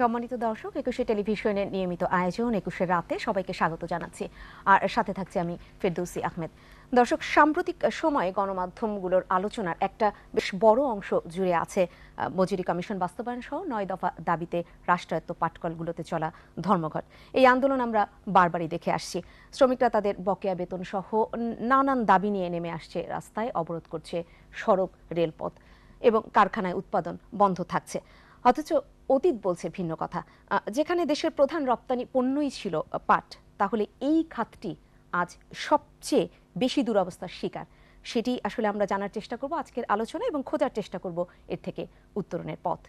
সম্মানিত দর্শক একুশে টেলিভিশনের নিয়মিত আয়োজন একুশে রাতে সবাইকে স্বাগত জানাচ্ছি আর সাথে থাকছি আমি ফেরদৌসি আহমেদ দর্শক সাম্প্রতিক সময়ে গণমাধ্যমগুলোর আলোচনার একটা বেশ বড় অংশ জুড়ে আছে মজুরি কমিশন বাস্তবায়ন সহ নয় দফা দাবিতে রাষ্ট্রায়ত্ত পাটকলগুলোতে চলা ধর্মঘট এই আন্দোলন আমরা বারবারই দেখে আসছি শ্রমিকরা তাদের বকেয়া বেতন সহ নানান দাবি নিয়ে নেমে আসছে রাস্তায় অবরোধ করছে সড়ক রেলপথ এবং কারখানায় উৎপাদন বন্ধ থাকছে অথচ অতীত বলছে ভিন্ন কথা যেখানে দেশের প্রধান রপ্তানি পণ্যই ছিল পাট তাহলে এই খাতটি আজ সবচেয়ে বেশি দুরবস্থার শিকার সেটি আসলে আমরা জানার চেষ্টা করব আজকের আলোচনা এবং খোঁজার চেষ্টা করব এর থেকে উত্তরণের পথ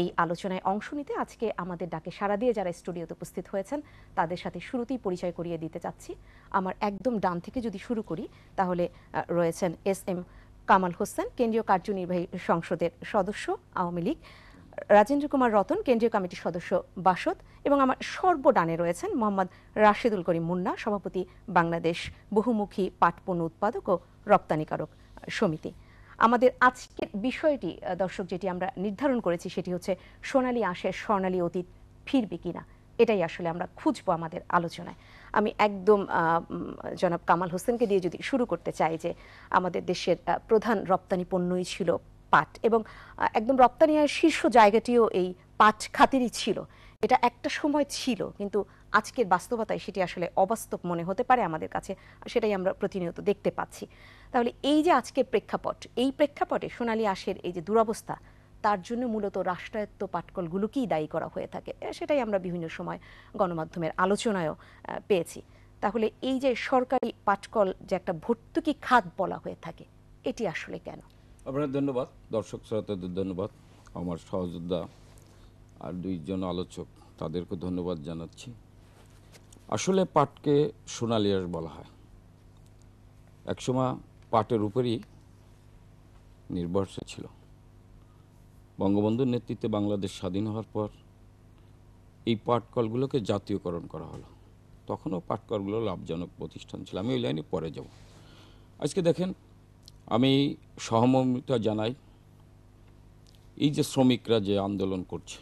এই আলোচনায় অংশ নিতে আজকে আমাদের ডাকে সারা দিয়ে যারা স্টুডিওতে উপস্থিত হয়েছেন তাদের সাথে শুরুতেই পরিচয় করিয়ে দিতে চাচ্ছি আমার একদম ডান থেকে যদি শুরু করি তাহলে রয়েছেন এস এম কামাল হোসেন কেন্দ্রীয় কার্যনির্বাহী সংসদের সদস্য আওয়ামী লীগ রাজেন্দ্র কুমার রতন কেন্দ্রীয় কমিটির সদস্য বাসদ এবং আমার সর্বডানে রয়েছেন মোহাম্মদ রাশিদুল করিম মুন্না সভাপতি বাংলাদেশ বহুমুখী পাটপণ্য উৎপাদক ও রপ্তানিকারক সমিতি আমাদের আজকের বিষয়টি দর্শক যেটি আমরা নির্ধারণ করেছি সেটি হচ্ছে সোনালি আশের স্বর্ণালী অতীত ফিরবে কিনা এটাই আসলে আমরা খুঁজবো আমাদের আলোচনায় আমি একদম জনাব কামাল হোসেনকে দিয়ে যদি শুরু করতে চাই যে আমাদের দেশের প্রধান রপ্তানি পণ্যই ছিল পাট এবং একদম রপ্তানি শীর্ষ জায়গাটিও এই পাট খাতেরই ছিল এটা একটা সময় ছিল কিন্তু আজকের বাস্তবতায় সেটি আসলে অবাস্তব মনে হতে পারে আমাদের কাছে সেটাই আমরা প্রতিনিয়ত দেখতে পাচ্ছি তাহলে এই যে আজকের প্রেক্ষাপট এই প্রেক্ষাপটে সোনালী আশের এই যে দুরবস্থা তার জন্য মূলত রাষ্ট্রায়ত্ত পাটকলগুলোকেই দায়ী করা হয়ে থাকে সেটাই আমরা বিভিন্ন সময় গণমাধ্যমের আলোচনায়ও পেয়েছি তাহলে এই যে সরকারি পাটকল যে একটা ভর্তুকি খাত বলা হয়ে থাকে এটি আসলে কেন আপনার ধন্যবাদ দর্শক শ্রোতাদের ধন্যবাদ আমার সহযোদ্ধা আর দুইজন আলোচক তাদেরকে ধন্যবাদ জানাচ্ছি আসলে পাটকে সোনালি বলা হয় একসময় পাটের উপরই নির্ভরশীল ছিল বঙ্গবন্ধুর নেতৃত্বে বাংলাদেশ স্বাধীন হওয়ার পর এই পাটকলগুলোকে জাতীয়করণ করা হলো তখনও পাটকলগুলো লাভজনক প্রতিষ্ঠান ছিল আমি ওই লাইনে পরে যাব আজকে দেখেন আমি সহমর্মিতা জানাই এই যে শ্রমিকরা যে আন্দোলন করছে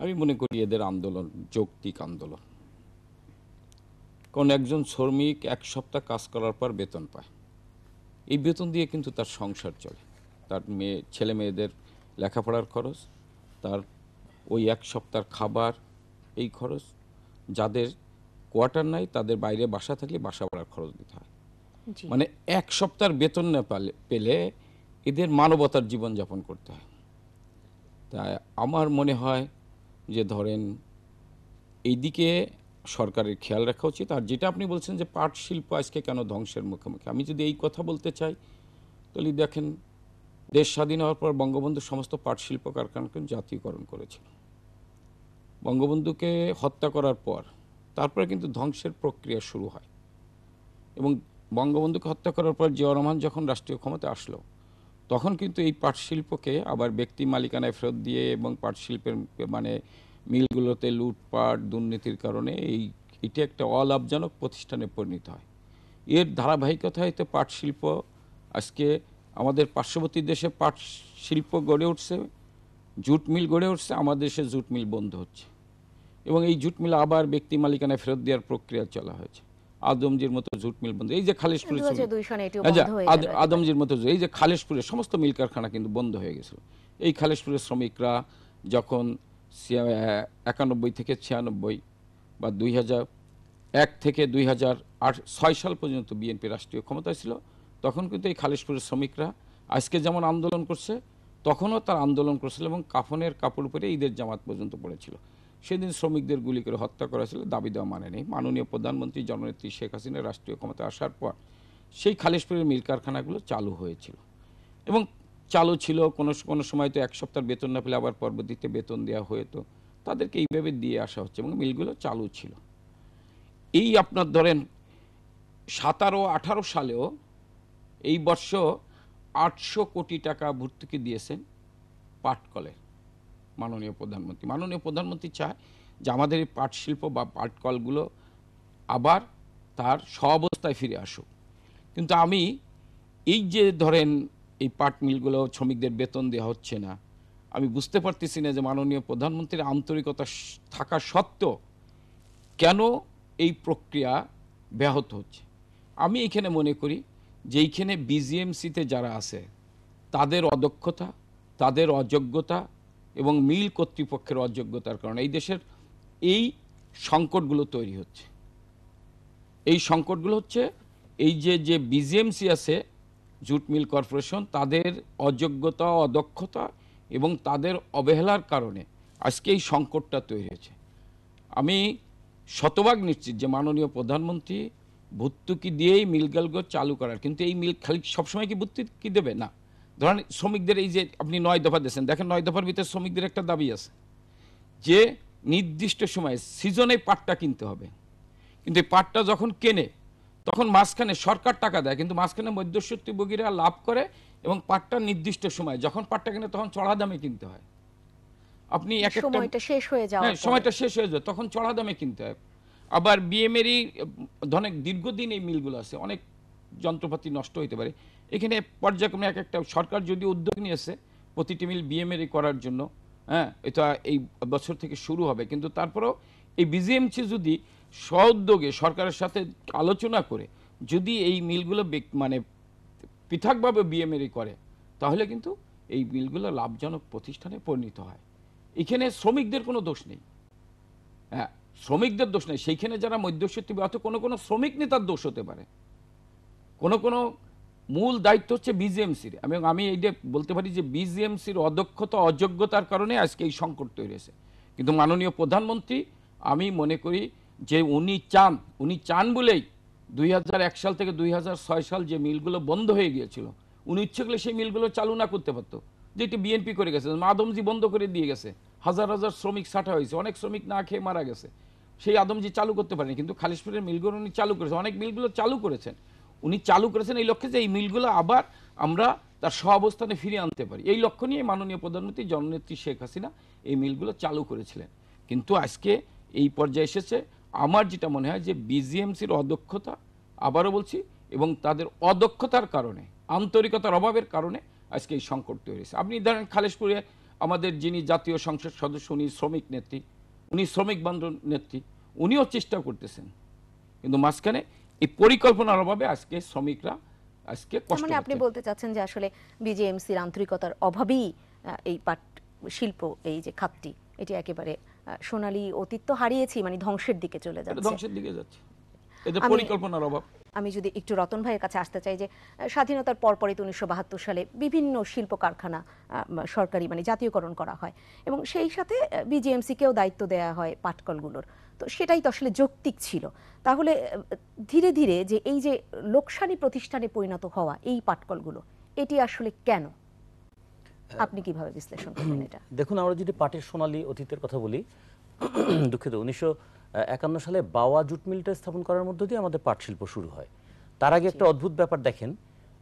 আমি মনে করি এদের আন্দোলন যৌক্তিক আন্দোলন কারণ একজন শ্রমিক এক সপ্তাহ কাজ করার পর বেতন পায় এই বেতন দিয়ে কিন্তু তার সংসার চলে তার মেয়ে ছেলে মেয়েদের লেখাপড়ার খরচ তার ওই এক সপ্তাহ খাবার এই খরচ যাদের কোয়ার্টার নাই তাদের বাইরে বাসা থাকলে বাসা ভাড়ার খরচ দিতে হয় মানে এক সপ্তাহের বেতন না পেলে এদের মানবতার জীবনযাপন করতে হয় তাই আমার মনে হয় যে ধরেন এইদিকে সরকারের খেয়াল রাখা উচিত আর যেটা আপনি বলছেন যে পাট শিল্প আজকে কেন ধ্বংসের মুখোমুখি আমি যদি এই কথা বলতে চাই তাহলে দেখেন দেশ স্বাধীন হওয়ার পর বঙ্গবন্ধু সমস্ত পাট শিল্প কারখানাকে জাতীয়করণ করেছিল বঙ্গবন্ধুকে হত্যা করার পর তারপরে কিন্তু ধ্বংসের প্রক্রিয়া শুরু হয় এবং বঙ্গবন্ধুকে হত্যা করার পর জিয়া রহমান যখন রাষ্ট্রীয় ক্ষমতা আসলো তখন কিন্তু এই পাট শিল্পকে আবার ব্যক্তি মালিকানায় ফেরত দিয়ে এবং পাট শিল্পের মানে মিলগুলোতে লুটপাট দুর্নীতির কারণে এই এটি একটা অলাভজনক প্রতিষ্ঠানে পরিণত হয় এর ধারাবাহিকতায় তো পাট শিল্প আজকে আমাদের পার্শ্ববর্তী দেশে পাট শিল্প গড়ে উঠছে জুট মিল গড়ে উঠছে আমাদের দেশে জুট মিল বন্ধ হচ্ছে এবং এই জুট মিল আবার ব্যক্তি মালিকানায় ফেরত দেওয়ার প্রক্রিয়া চলা হয়েছে আদমজির মতো জুট মিল বন্ধ এই যে খালিশপুরে আদমজির মতো এই যে খালিশপুরে সমস্ত মিল কারখানা কিন্তু বন্ধ হয়ে গেছিল এই খালিশপুরের শ্রমিকরা যখন একানব্বই থেকে ছিয়ানব্বই বা দুই এক থেকে দুই ছয় সাল পর্যন্ত বিএনপি রাষ্ট্রীয় ক্ষমতায় ছিল তখন কিন্তু এই খালিশপুরের শ্রমিকরা আজকে যেমন আন্দোলন করছে তখনও তার আন্দোলন করছিল এবং কাফনের কাপড় পরে ঈদের জামাত পর্যন্ত পড়েছিল সেদিন শ্রমিকদের গুলি করে হত্যা করা ছিল দাবি দেওয়া মানে নেই মাননীয় প্রধানমন্ত্রী জননেত্রী শেখ হাসিনা রাষ্ট্রীয় ক্ষমতা আসার পর সেই খালেশপুরের মিল কারখানাগুলো চালু হয়েছিল এবং চালু ছিল কোনো কোনো সময় তো এক সপ্তাহ বেতন না পেলে আবার পরবর্তীতে বেতন দেওয়া তো তাদেরকে এইভাবে দিয়ে আসা হচ্ছে এবং মিলগুলো চালু ছিল এই আপনার ধরেন সাতারো আঠারো সালেও এই বর্ষ আটশো কোটি টাকা ভর্তুকি দিয়েছেন পাটকলের মাননীয় প্রধানমন্ত্রী মাননীয় প্রধানমন্ত্রী চায় যে আমাদের এই পাট শিল্প বা পাট কলগুলো আবার তার স্বঅবস্থায় ফিরে আসুক কিন্তু আমি এই যে ধরেন এই পাট মিলগুলো শ্রমিকদের বেতন দেওয়া হচ্ছে না আমি বুঝতে পারতেছি না যে মাননীয় প্রধানমন্ত্রীর আন্তরিকতা থাকা সত্ত্বেও কেন এই প্রক্রিয়া ব্যাহত হচ্ছে আমি এখানে মনে করি যে এইখানে বিজিএমসিতে যারা আছে তাদের অদক্ষতা তাদের অযোগ্যতা এবং মিল কর্তৃপক্ষের অযোগ্যতার কারণে এই দেশের এই সংকটগুলো তৈরি হচ্ছে এই সংকটগুলো হচ্ছে এই যে যে বিজিএমসি আছে জুট মিল কর্পোরেশন তাদের অযোগ্যতা অদক্ষতা এবং তাদের অবহেলার কারণে আজকে এই সংকটটা তৈরি হয়েছে আমি শতভাগ নিশ্চিত যে মাননীয় প্রধানমন্ত্রী ভর্তুকি দিয়েই মিলগালগুলো চালু করার কিন্তু এই মিল খালি সবসময় কি ভর্তুকি দেবে না ধরেন শ্রমিকদের এই যে আপনি নয় দফা দিয়েছেন দেখেন নয় দফার ভিতরে শ্রমিকদের একটা দাবি আছে যে নির্দিষ্ট সময়ে সিজনে পাটটা কিনতে হবে কিন্তু এই পাটটা যখন কেনে তখন মাঝখানে সরকার টাকা দেয় কিন্তু মাঝখানে মধ্যস্বত্বভোগীরা লাভ করে এবং পাটটা নির্দিষ্ট সময় যখন পাটটা কিনে তখন চড়া দামে কিনতে হয় আপনি এক সময়টা শেষ হয়ে হ্যাঁ সময়টা শেষ হয়ে যায় তখন চড়া দামে কিনতে হয় আবার বিএমএরই অনেক দীর্ঘদিন এই মিলগুলো আছে অনেক যন্ত্রপাতি নষ্ট হইতে পারে এখানে পর্যায়ক্রমে এক একটা সরকার যদি উদ্যোগ নিয়েছে প্রতিটি মিল বিএমএরই করার জন্য হ্যাঁ এটা এই বছর থেকে শুরু হবে কিন্তু তারপরেও এই বিজিএমসি যদি উদ্যোগে সরকারের সাথে আলোচনা করে যদি এই মিলগুলো মানে পৃথকভাবে বিএমএরই করে তাহলে কিন্তু এই মিলগুলো লাভজনক প্রতিষ্ঠানে পরিণত হয় এখানে শ্রমিকদের কোনো দোষ নেই হ্যাঁ শ্রমিকদের দোষ নেই সেইখানে যারা মধ্যস্বত্ব অত কোনো কোনো শ্রমিক নেতার দোষ হতে পারে কোনো কোনো মূল দায়িত্ব হচ্ছে বিজিএমসির এবং আমি এইটা বলতে পারি যে বিজিএমসির অদক্ষতা অযোগ্যতার কারণে আজকে এই সংকট তৈরি হয়েছে কিন্তু মাননীয় প্রধানমন্ত্রী আমি মনে করি যে উনি চান উনি চান বলেই দুই সাল থেকে দুই সাল যে মিলগুলো বন্ধ হয়ে গিয়েছিল উনি ইচ্ছে করলে সেই মিলগুলো চালু না করতে পারতো যেটি বিএনপি করে গেছে আদমজি বন্ধ করে দিয়ে গেছে হাজার হাজার শ্রমিক ছাটা হয়েছে অনেক শ্রমিক না খেয়ে মারা গেছে সেই আদমজি চালু করতে পারেনি কিন্তু খালিশপুরের মিলগুলো উনি চালু করেছে অনেক মিলগুলো চালু করেছেন উনি চালু করেছেন এই লক্ষ্যে যে এই মিলগুলো আবার আমরা তার অবস্থানে ফিরিয়ে আনতে পারি এই লক্ষ্য নিয়ে মাননীয় প্রধানমন্ত্রী জননেত্রী শেখ হাসিনা এই মিলগুলো চালু করেছিলেন কিন্তু আজকে এই পর্যায়ে এসেছে আমার যেটা মনে হয় যে বিজিএমসির অদক্ষতা আবারও বলছি এবং তাদের অদক্ষতার কারণে আন্তরিকতার অভাবের কারণে আজকে এই সংকট তৈরি হয়েছে আপনি ধরেন খালেশপুরে আমাদের যিনি জাতীয় সংসদ সদস্য উনি শ্রমিক নেত্রী উনি শ্রমিক বান্ধব নেত্রী উনিও চেষ্টা করতেছেন কিন্তু মাঝখানে এই পরিকল্পনার অভাবে আজকে শ্রমিকরা আজকে কষ্ট মানে আপনি বলতে চাচ্ছেন যে আসলে বিজেএমসি র আন্তরিকতার অভাবেই এই পাট শিল্প এই যে খাতটি এটি একেবারে সোনালী অতীত তো হারিয়েছি মানে ধ্বংসের দিকে চলে যাচ্ছে ধ্বংসের দিকে যাচ্ছে এদের পরিকল্পনার অভাব আমি যদি একটু রতন ভাইয়ের কাছে আসতে চাই যে স্বাধীনতার পরপরই তো উনিশশো সালে বিভিন্ন শিল্প কারখানা সরকারি মানে জাতীয়করণ করা হয় এবং সেই সাথে বিজিএমসিকেও দায়িত্ব দেয়া হয় পাটকলগুলোর তো সেটাই তো আসলে যৌক্তিক ছিল তাহলে ধীরে ধীরে যে এই যে লোকসানি প্রতিষ্ঠানে পরিণত হওয়া এই পাটকলগুলো এটি আসলে কেন আপনি কিভাবে বিশ্লেষণ করবেন এটা দেখুন আমরা যদি পাটের সোনালী অতীতের কথা বলি দুঃখিত উনিশশো একান্ন সালে বাওয়া জুট মিলটা স্থাপন করার মধ্য দিয়ে আমাদের পাট শিল্প শুরু হয় তার আগে একটা অদ্ভুত ব্যাপার দেখেন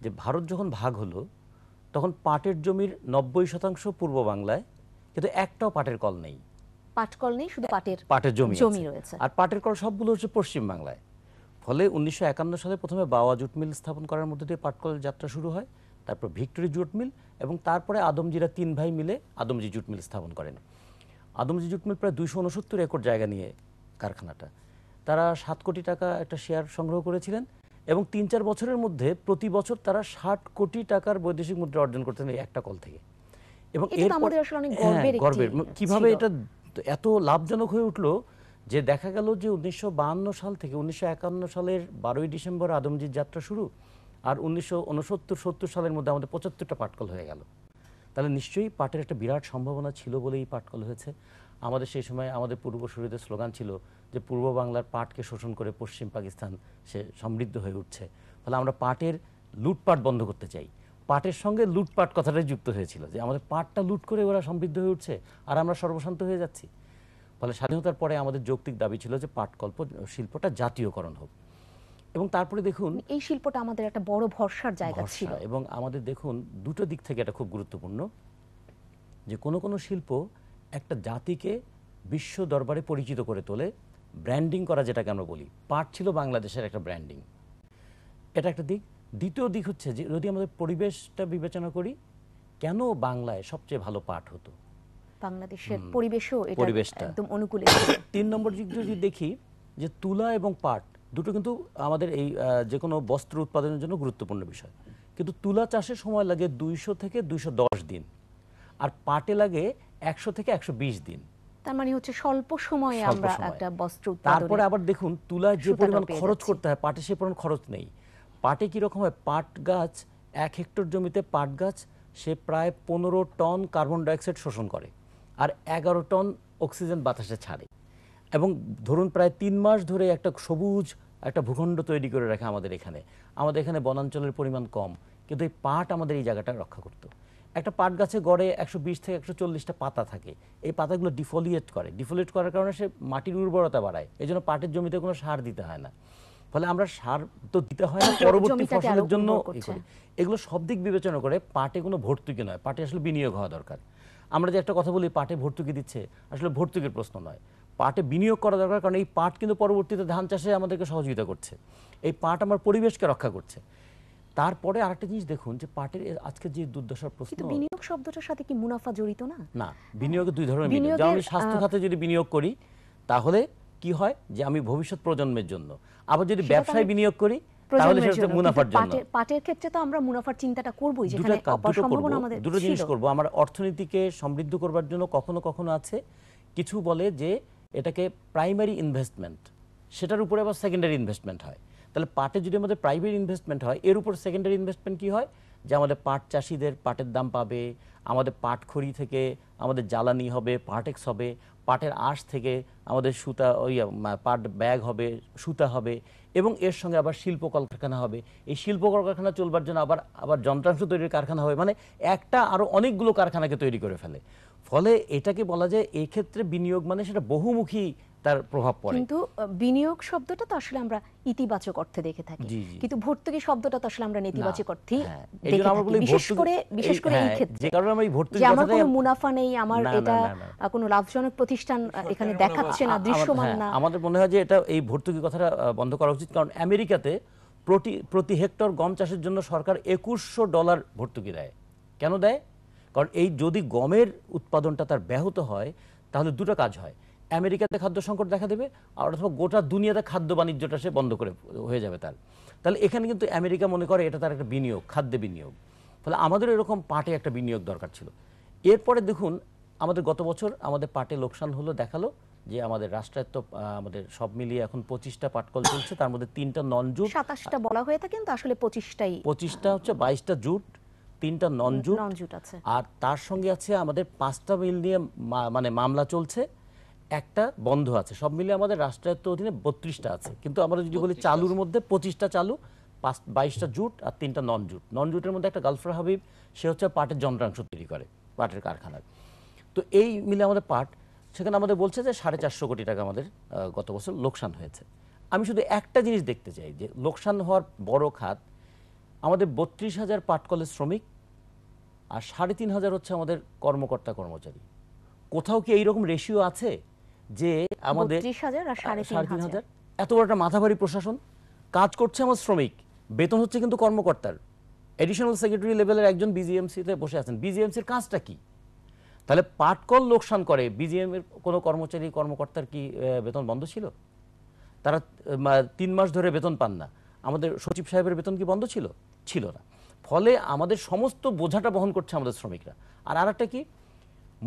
যে ভারত যখন ভাগ হলো তখন পাটের জমির নব্বই শতাংশ পূর্ব বাংলায় কিন্তু একটাও পাটের কল নেই পাটকল নেই শুধু পাটের পাটের জমি জমি রয়েছে আর পাটের কল সবগুলো হচ্ছে পশ্চিম বাংলায় ফলে উনিশশো সালে প্রথমে বাওয়া জুট মিল স্থাপন করার মধ্যে দিয়ে পাটকল যাত্রা শুরু হয় তারপর ভিক্টোরি জুট মিল এবং তারপরে আদমজিরা তিন ভাই মিলে আদমজি জুট মিল স্থাপন করেন আদমজি জুট মিল প্রায় দুইশো উনসত্তর একর জায়গা নিয়ে কারখানাটা তারা সাত কোটি টাকা একটা শেয়ার সংগ্রহ করেছিলেন এবং তিন চার বছরের মধ্যে প্রতি বছর তারা ষাট কোটি টাকার বৈদেশিক মুদ্রা অর্জন করতেন এই একটা কল থেকে এবং হ্যাঁ, গর্বের কিভাবে এটা এত লাভজনক হয়ে উঠল যে দেখা গেল যে উনিশশো সাল থেকে উনিশশো সালের বারোই ডিসেম্বর আদমজির যাত্রা শুরু আর উনিশশো উনসত্তর সালের মধ্যে আমাদের পঁচাত্তরটা পাটকল হয়ে গেল তাহলে নিশ্চয়ই পাটের একটা বিরাট সম্ভাবনা ছিল বলে এই পাটকল হয়েছে আমাদের সেই সময় আমাদের পূর্বসূরীদের স্লোগান ছিল যে পূর্ব বাংলার পাটকে শোষণ করে পশ্চিম পাকিস্তান সে সমৃদ্ধ হয়ে উঠছে ফলে আমরা পাটের লুটপাট বন্ধ করতে চাই পাটের সঙ্গে লুটপাট কথাটাই যুক্ত হয়েছিল যে আমাদের পাটটা লুট করে ওরা সমৃদ্ধ হয়ে উঠছে আর আমরা সর্বশান্ত হয়ে যাচ্ছি ফলে স্বাধীনতার পরে আমাদের যৌক্তিক দাবি ছিল যে পাটকল্প শিল্পটা জাতীয়করণ হোক এবং তারপরে দেখুন এই শিল্পটা আমাদের একটা বড় ভরসার জায়গা ছিল এবং আমাদের দেখুন দুটো দিক থেকে এটা খুব গুরুত্বপূর্ণ যে কোনো কোনো শিল্প একটা জাতিকে বিশ্ব দরবারে পরিচিত করে তোলে ব্র্যান্ডিং করা যেটাকে আমরা বলি পাট ছিল বাংলাদেশের একটা ব্র্যান্ডিং এটা একটা দিক দ্বিতীয় দিক হচ্ছে যে যদি আমাদের পরিবেশটা বিবেচনা করি কেন বাংলায় সবচেয়ে ভালো পাঠ হতো তিন নম্বর দিক যদি দেখি যে তুলা এবং পাট দুটো কিন্তু আমাদের এই যে কোনো বস্ত্র উৎপাদনের জন্য গুরুত্বপূর্ণ বিষয় কিন্তু তুলা চাষে সময় লাগে দুইশো থেকে দুইশো দিন আর পাটে লাগে একশো থেকে একশো দিন তার মানে হচ্ছে স্বল্প সময়ে আমরা একটা বস্ত্র তারপরে আবার দেখুন যে পরিমাণ খরচ করতে হয় পাটে সে পরিমাণ খরচ নেই পাটে হয় পাট গাছ এক হেক্টর জমিতে পাট গাছ সে প্রায় পনেরো টন কার্বন ডাইঅক্সাইড শোষণ করে আর এগারো টন অক্সিজেন বাতাসে ছাড়ে এবং ধরুন প্রায় তিন মাস ধরে একটা সবুজ একটা ভূখণ্ড তৈরি করে রাখে আমাদের এখানে আমাদের এখানে বনাঞ্চলের পরিমাণ কম কিন্তু এই পাট আমাদের এই জায়গাটা রক্ষা করতো একটা পাট গাছে গড়ে একশো বিশ থেকে একশো চল্লিশটা পাতা থাকে এই পাতাগুলো ডিফোলিয়েট করে ডিফোলিয়েট করার কারণে সে মাটির উর্বরতা বাড়ায় এই জন্য পাটের জমিতে কোনো সার দিতে হয় না ফলে আমরা সার তো দিতে হয় না পরবর্তী ফসলের জন্য এগুলো সব দিক বিবেচনা করে পাটে কোনো ভর্তুকি নয় পাটে আসলে বিনিয়োগ হওয়া দরকার আমরা যে একটা কথা বলি পাটে ভর্তুকি দিচ্ছে আসলে ভর্তুকির প্রশ্ন নয় পাটে বিনিয়োগ করা দরকার কারণ এই পাট কিন্তু পরবর্তীতে ধান চাষে আমাদেরকে সহযোগিতা করছে এই পাট আমার পরিবেশকে রক্ষা করছে তারপরে আরেকটা জিনিস দেখুন যে পাটের আজকে যে দুর্দশার প্রশ্ন কিন্তু বিনিয়োগ শব্দটার সাথে কি মুনাফা জড়িত না না বিনিয়োগে দুই ধরনের বিনিয়োগ যেমন আমি স্বাস্থ্য খাতে যদি বিনিয়োগ করি তাহলে কি হয় যে আমি ভবিষ্যৎ প্রজন্মের জন্য আবার যদি ব্যবসায় বিনিয়োগ করি তাহলে সেটা মুনাফার জন্য পাটের পাটের ক্ষেত্রে তো আমরা মুনাফার চিন্তাটা করবই যেখানে সম্ভাবনা আমাদের দুটো জিনিস করব আমার অর্থনীতিকে সমৃদ্ধ করবার জন্য কখনো কখনো আছে কিছু বলে যে এটাকে প্রাইমারি ইনভেস্টমেন্ট সেটার উপরে আবার সেকেন্ডারি ইনভেস্টমেন্ট হয় তাহলে পাটে যদি আমাদের প্রাইভেট ইনভেস্টমেন্ট হয় এর উপর সেকেন্ডারি ইনভেস্টমেন্ট কি হয় যে আমাদের পাট চাষিদের পাটের দাম পাবে আমাদের পাট খড়ি থেকে আমাদের জ্বালানি হবে পাটেক্স হবে পাটের আঁশ থেকে আমাদের সুতা ওই পাট ব্যাগ হবে সুতা হবে এবং এর সঙ্গে আবার শিল্প কলকারখানা হবে এই শিল্প কলকারখানা চলবার জন্য আবার আবার যন্ত্রাংশ তৈরির কারখানা হবে মানে একটা আরও অনেকগুলো কারখানাকে তৈরি করে ফেলে ফলে এটাকে বলা যায় এই ক্ষেত্রে বিনিয়োগ মানে সেটা বহুমুখী তার প্রভাব পড়ে কিন্তু বিনিয়োগ শব্দটা তো আসলে আমরা ইতিবাচক অর্থে দেখে থাকি কিন্তু ভর্তুকি শব্দটা তো আসলে আমরা নেতিবাচক অর্থে হ্যাঁ, দেখি আমরা বলি বিশেষ করে বিশেষ করে এই হ্যাঁ, ক্ষেত্রে যে কারণে আমরা এই ভর্তুকি আমার কোনো মুনাফা নেই আমার এটা কোনো লাভজনক প্রতিষ্ঠান এখানে দেখাচ্ছে না দৃশ্যমান হ্যাঁ, না আমাদের মনে হয় যে এটা এই ভর্তুকি কথাটা বন্ধ করা উচিত কারণ আমেরিকাতে প্রতি প্রতি হেক্টর গম চাষের জন্য সরকার একুশশো ডলার ভর্তুকি দেয় কেন দেয় কারণ এই যদি গমের উৎপাদনটা তার ব্যাহত হয় তাহলে দুটো কাজ হয় আমেরিকাতে খাদ্য সংকট দেখা দেবে আর অথবা গোটা দুনিয়াতে খাদ্য বাণিজ্যটা সে বন্ধ করে হয়ে যাবে তার তাহলে এখানে কিন্তু আমেরিকা মনে করে এটা তার একটা বিনিয়োগ খাদ্যে বিনিয়োগ ফলে আমাদের এরকম পাটে একটা বিনিয়োগ দরকার ছিল এরপরে দেখুন আমাদের গত বছর আমাদের পাটে লোকসান হলো দেখালো যে আমাদের রাষ্ট্রায়ত্ত আমাদের সব মিলিয়ে এখন পঁচিশটা পাটকল চলছে তার মধ্যে তিনটা নন জুট সাতাশটা বলা হয়ে থাকে কিন্তু আসলে পঁচিশটাই পঁচিশটা হচ্ছে বাইশটা জুট তিনটা ননজুট ননজুট আছে আর তার সঙ্গে আছে আমাদের পাঁচটা মিল নিয়ে মানে মামলা চলছে একটা বন্ধ আছে সব মিলে আমাদের রাষ্ট্রায়ত্ত অধীনে বত্রিশটা আছে কিন্তু আমরা যদি বলি চালুর মধ্যে পঁচিশটা চালু পাঁচ বাইশটা জুট আর তিনটা নন জুট নন জুটের মধ্যে একটা গালফর হাবিব সে হচ্ছে পাটের যন্ত্রাংশ তৈরি করে পাটের কারখানার তো এই মিলে আমাদের পাট সেখানে আমাদের বলছে যে সাড়ে চারশো কোটি টাকা আমাদের গত বছর লোকসান হয়েছে আমি শুধু একটা জিনিস দেখতে চাই যে লোকসান হওয়ার বড় খাত আমাদের বত্রিশ হাজার পাট কলের শ্রমিক আর সাড়ে তিন হাজার হচ্ছে আমাদের কর্মকর্তা কর্মচারী কোথাও কি এইরকম রেশিও আছে যে আমাদের সাড়ে তিন হাজার এত বড় একটা মাথাভারী প্রশাসন কাজ করছে আমার শ্রমিক বেতন হচ্ছে কিন্তু কর্মকর্তার এডিশনাল সেক্রেটারি লেভেলের একজন বিজিএমসিতে বসে আছেন বিজিএমসির কাজটা কি তাহলে পাটকল লোকসান করে বিজিএম এর কোনো কর্মচারী কর্মকর্তার কি বেতন বন্ধ ছিল তারা তিন মাস ধরে বেতন পান না আমাদের সচিব সাহেবের বেতন কি বন্ধ ছিল ছিল না ফলে আমাদের সমস্ত বোঝাটা বহন করছে আমাদের শ্রমিকরা আর আরেকটা কি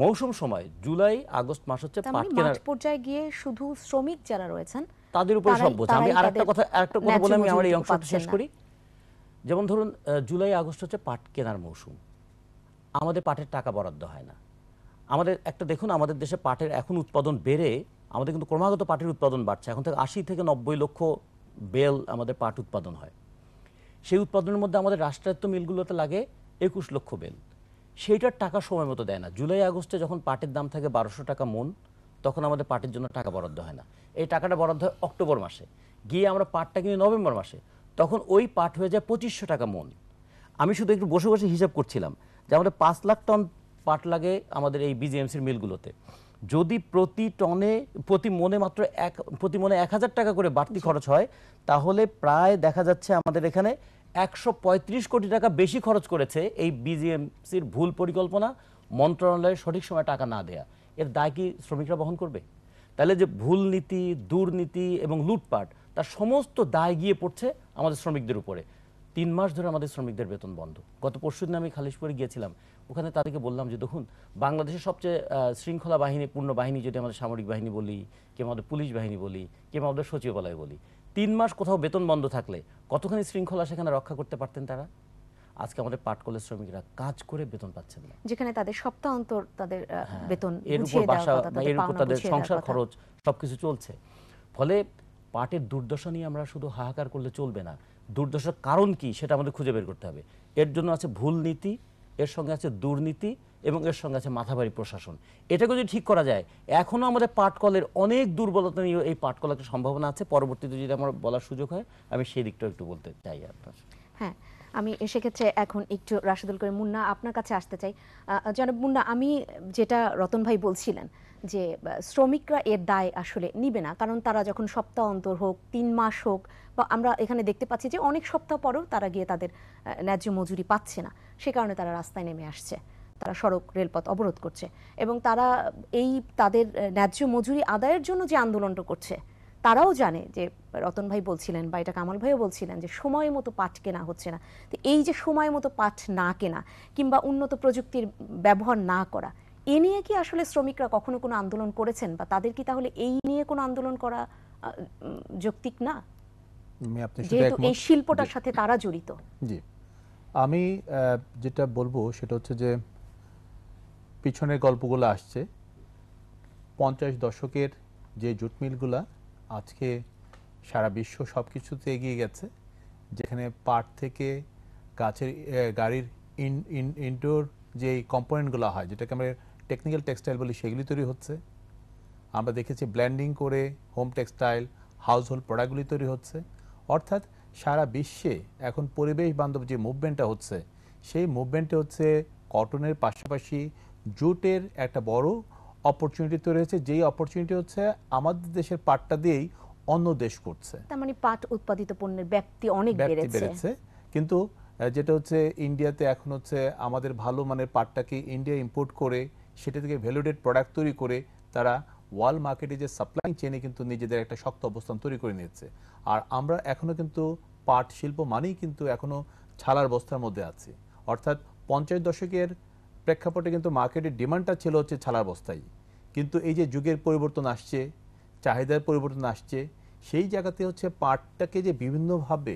মৌসুম সময় জুলাই আগস্ট মাস হচ্ছে পাট মানে কেনার পর্যায়ে গিয়ে শুধু শ্রমিক যারা রয়েছেন তাদের উপরে সব বোঝা আমি আরেকটা কথা আরেকটা কথা বলে আমি আমার এই অংশটা শেষ করি যেমন ধরুন জুলাই আগস্ট হচ্ছে পাট কেনার মৌসুম আমাদের পাটের টাকা বরাদ্দ হয় না আমাদের একটা দেখুন আমাদের দেশে পাটের এখন উৎপাদন বেড়ে আমাদের কিন্তু ক্রমাগত পাটের উৎপাদন বাড়ছে এখন থেকে আশি থেকে নব্বই লক্ষ বেল আমাদের পাট উৎপাদন হয় সেই উৎপাদনের মধ্যে আমাদের রাষ্ট্রায়ত্ত মিলগুলোতে লাগে একুশ লক্ষ বেল সেইটার টাকা সময় মতো দেয় না জুলাই আগস্টে যখন পাটের দাম থাকে বারোশো টাকা মন তখন আমাদের পাটের জন্য টাকা বরাদ্দ হয় না এই টাকাটা বরাদ্দ হয় অক্টোবর মাসে গিয়ে আমরা পাটটা কিনি নভেম্বর মাসে তখন ওই পাট হয়ে যায় পঁচিশশো টাকা মন আমি শুধু একটু বসে বসে হিসাব করছিলাম যে আমাদের পাঁচ লাখ টন পাট লাগে আমাদের এই বিজিএমসির মিলগুলোতে যদি প্রতি টনে প্রতি মনে মাত্র এক প্রতি মনে এক হাজার টাকা করে বাড়তি আচ্ছা। খরচ হয় তাহলে প্রায় দেখা যাচ্ছে আমাদের এখানে একশো কোটি টাকা বেশি খরচ করেছে এই বিজিএমসির ভুল পরিকল্পনা মন্ত্রণালয়ে সঠিক সময় টাকা না দেয়া এর দায় কি শ্রমিকরা বহন করবে তাহলে যে ভুল নীতি দুর্নীতি এবং লুটপাট তার সমস্ত দায় গিয়ে পড়ছে আমাদের শ্রমিকদের উপরে তিন মাস ধরে আমাদের শ্রমিকদের বেতন বন্ধ গত পরশু আমি খালিশপুরে গিয়েছিলাম ওখানে তাদেরকে বললাম যে দেখুন বাংলাদেশের সবচেয়ে শৃঙ্খলা বাহিনী পূর্ণ বাহিনী যদি আমাদের সামরিক বাহিনী বলি কেউ আমাদের পুলিশ বাহিনী বলি কিংবা আমাদের সচিবালয় বলি তিন মাস কোথাও বেতন বন্ধ থাকলে কতখানি শৃঙ্খলা সেখানে রক্ষা করতে পারতেন তারা আজকে আমাদের পাট কলেজ শ্রমিকরা কাজ করে বেতন পাচ্ছেন না যেখানে তাদের সপ্তাহ অন্তর তাদের হ্যাঁ, বেতন এর উপর বাসা এর উপর তাদের সংসার খরচ সবকিছু চলছে ফলে পাটের দুর্দশা নিয়ে আমরা শুধু হাহাকার করলে চলবে না দুর্দশার কারণ কি সেটা আমাদের খুঁজে বের করতে হবে এর জন্য আছে ভুল নীতি এর সঙ্গে আছে দুর্নীতি এবং এর সঙ্গে আছে মাথাবাড়ি প্রশাসন এটাকে যদি ঠিক করা যায় এখনও আমাদের পাটকলের অনেক দুর্বলতা নিয়ে এই পাটকলাকে সম্ভাবনা আছে পরবর্তীতে যদি আমার বলার সুযোগ হয় আমি সেই দিকটাও একটু বলতে চাই আপনার হ্যাঁ আমি সেক্ষেত্রে এখন একটু রাশেদুল করে মুন্না আপনার কাছে আসতে চাই জনাব মুন্না আমি যেটা রতন ভাই বলছিলেন যে শ্রমিকরা এর দায় আসলে নিবে না কারণ তারা যখন সপ্তাহ অন্তর হোক তিন মাস হোক বা আমরা এখানে দেখতে পাচ্ছি যে অনেক সপ্তাহ পরেও তারা গিয়ে তাদের ন্যায্য মজুরি পাচ্ছে না সে কারণে তারা রাস্তায় নেমে আসছে তারা সড়ক রেলপথ অবরোধ করছে এবং তারা এই তাদের ন্যায্য মজুরি আদায়ের জন্য যে আন্দোলনটা করছে তারাও জানে যে রতন ভাই বলছিলেন বা এটা কামাল ভাইও বলছিলেন যে সময় মতো পাট কেনা হচ্ছে না তো এই যে সময় মতো পাট না কেনা কিংবা উন্নত প্রযুক্তির ব্যবহার না করা এ নিয়ে কি আসলে শ্রমিকরা কখনো কোনো আন্দোলন করেছেন বা তাদের কি তাহলে এই নিয়ে কোনো আন্দোলন করা যৌক্তিক না যেহেতু এই শিল্পটার সাথে তারা জড়িত জি আমি যেটা বলবো সেটা হচ্ছে যে পিছনের গল্পগুলো আসছে পঞ্চাশ দশকের যে জুটমিলগুলা আজকে সারা বিশ্ব সব কিছুতে এগিয়ে গেছে যেখানে পাট থেকে গাছের গাড়ির ইন ইন ইনডোর যে কম্পোনেন্টগুলো হয় যেটাকে আমরা টেকনিক্যাল টেক্সটাইল বলি সেগুলি তৈরি হচ্ছে আমরা দেখেছি ব্ল্যান্ডিং করে হোম টেক্সটাইল হাউস হোল্ড প্রোডাক্টগুলি তৈরি হচ্ছে অর্থাৎ সারা বিশ্বে এখন পরিবেশ বান্ধব যে মুভমেন্টটা হচ্ছে সেই মুভমেন্টে হচ্ছে কটনের পাশাপাশি জুটের একটা বড় অপরচুনিটি তৈরি হয়েছে যেই অপরচুনিটি হচ্ছে আমাদের দেশের পাটটা দিয়েই অন্য দেশ করছে তার মানে পাট উৎপাদিত পণ্যের ব্যক্তি অনেক বেড়েছে কিন্তু যেটা হচ্ছে ইন্ডিয়াতে এখন হচ্ছে আমাদের ভালো মানের পাটটাকে ইন্ডিয়া ইম্পোর্ট করে সেটা থেকে ভ্যালুডেড প্রোডাক্ট তৈরি করে তারা ওয়াল মার্কেটে যে সাপ্লাই চেনে কিন্তু নিজেদের একটা শক্ত অবস্থান তৈরি করে নিচ্ছে আর আমরা এখনও কিন্তু পাট শিল্প মানেই কিন্তু এখনও ছালার বস্তার মধ্যে আছে অর্থাৎ পঞ্চাশ দশকের প্রেক্ষাপটে কিন্তু মার্কেটের ডিমান্ডটা ছিল হচ্ছে ছালার বস্তায় কিন্তু এই যে যুগের পরিবর্তন আসছে চাহিদার পরিবর্তন আসছে সেই জায়গাতে হচ্ছে পাটটাকে যে বিভিন্নভাবে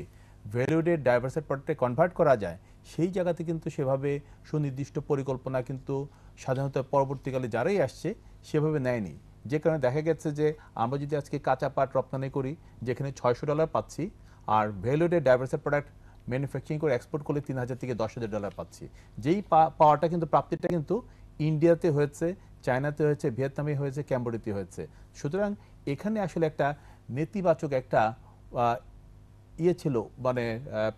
ভ্যালুডেড ডাইভার্সের পাটটাকে কনভার্ট করা যায় সেই জায়গাতে কিন্তু সেভাবে সুনির্দিষ্ট পরিকল্পনা কিন্তু সাধারণত পরবর্তীকালে যারাই আসছে সেভাবে নেয়নি যে কারণে দেখা গেছে যে আমরা যদি আজকে কাঁচা পাট রপ্তানি করি যেখানে ছয়শো ডলার পাচ্ছি আর ভ্যালুডে ডাইভার্সের প্রোডাক্ট ম্যানুফ্যাকচারিং করে এক্সপোর্ট করলে তিন হাজার থেকে দশ হাজার ডলার পাচ্ছি যেই পাওয়াটা কিন্তু প্রাপ্তিটা কিন্তু ইন্ডিয়াতে হয়েছে চায়নাতে হয়েছে ভিয়েতনামে হয়েছে ক্যাম্বোডিয়াতে হয়েছে সুতরাং এখানে আসলে একটা নেতিবাচক একটা ইয়ে ছিল মানে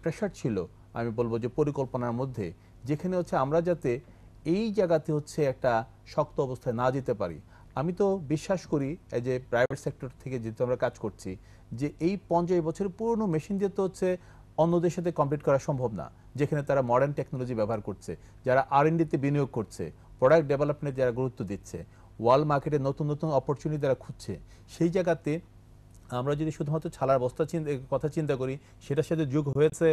প্রেশার ছিল আমি বলবো যে পরিকল্পনার মধ্যে যেখানে হচ্ছে আমরা যাতে এই জায়গাতে হচ্ছে একটা শক্ত অবস্থায় না যেতে পারি আমি তো বিশ্বাস করি যে প্রাইভেট সেক্টর থেকে যেহেতু আমরা কাজ করছি যে এই পঞ্চাশ বছরের পুরনো মেশিন দিয়ে তো হচ্ছে অন্যদের সাথে কমপ্লিট করা সম্ভব না যেখানে তারা মডার্ন টেকনোলজি ব্যবহার করছে যারা আর ডিতে বিনিয়োগ করছে প্রোডাক্ট ডেভেলপমেন্টে যারা গুরুত্ব দিচ্ছে ওয়াল মার্কেটে নতুন নতুন অপরচুনিটি তারা খুঁজছে সেই জায়গাতে আমরা যদি শুধুমাত্র ছালার বস্তা চিন্তা কথা চিন্তা করি সেটার সাথে যুগ হয়েছে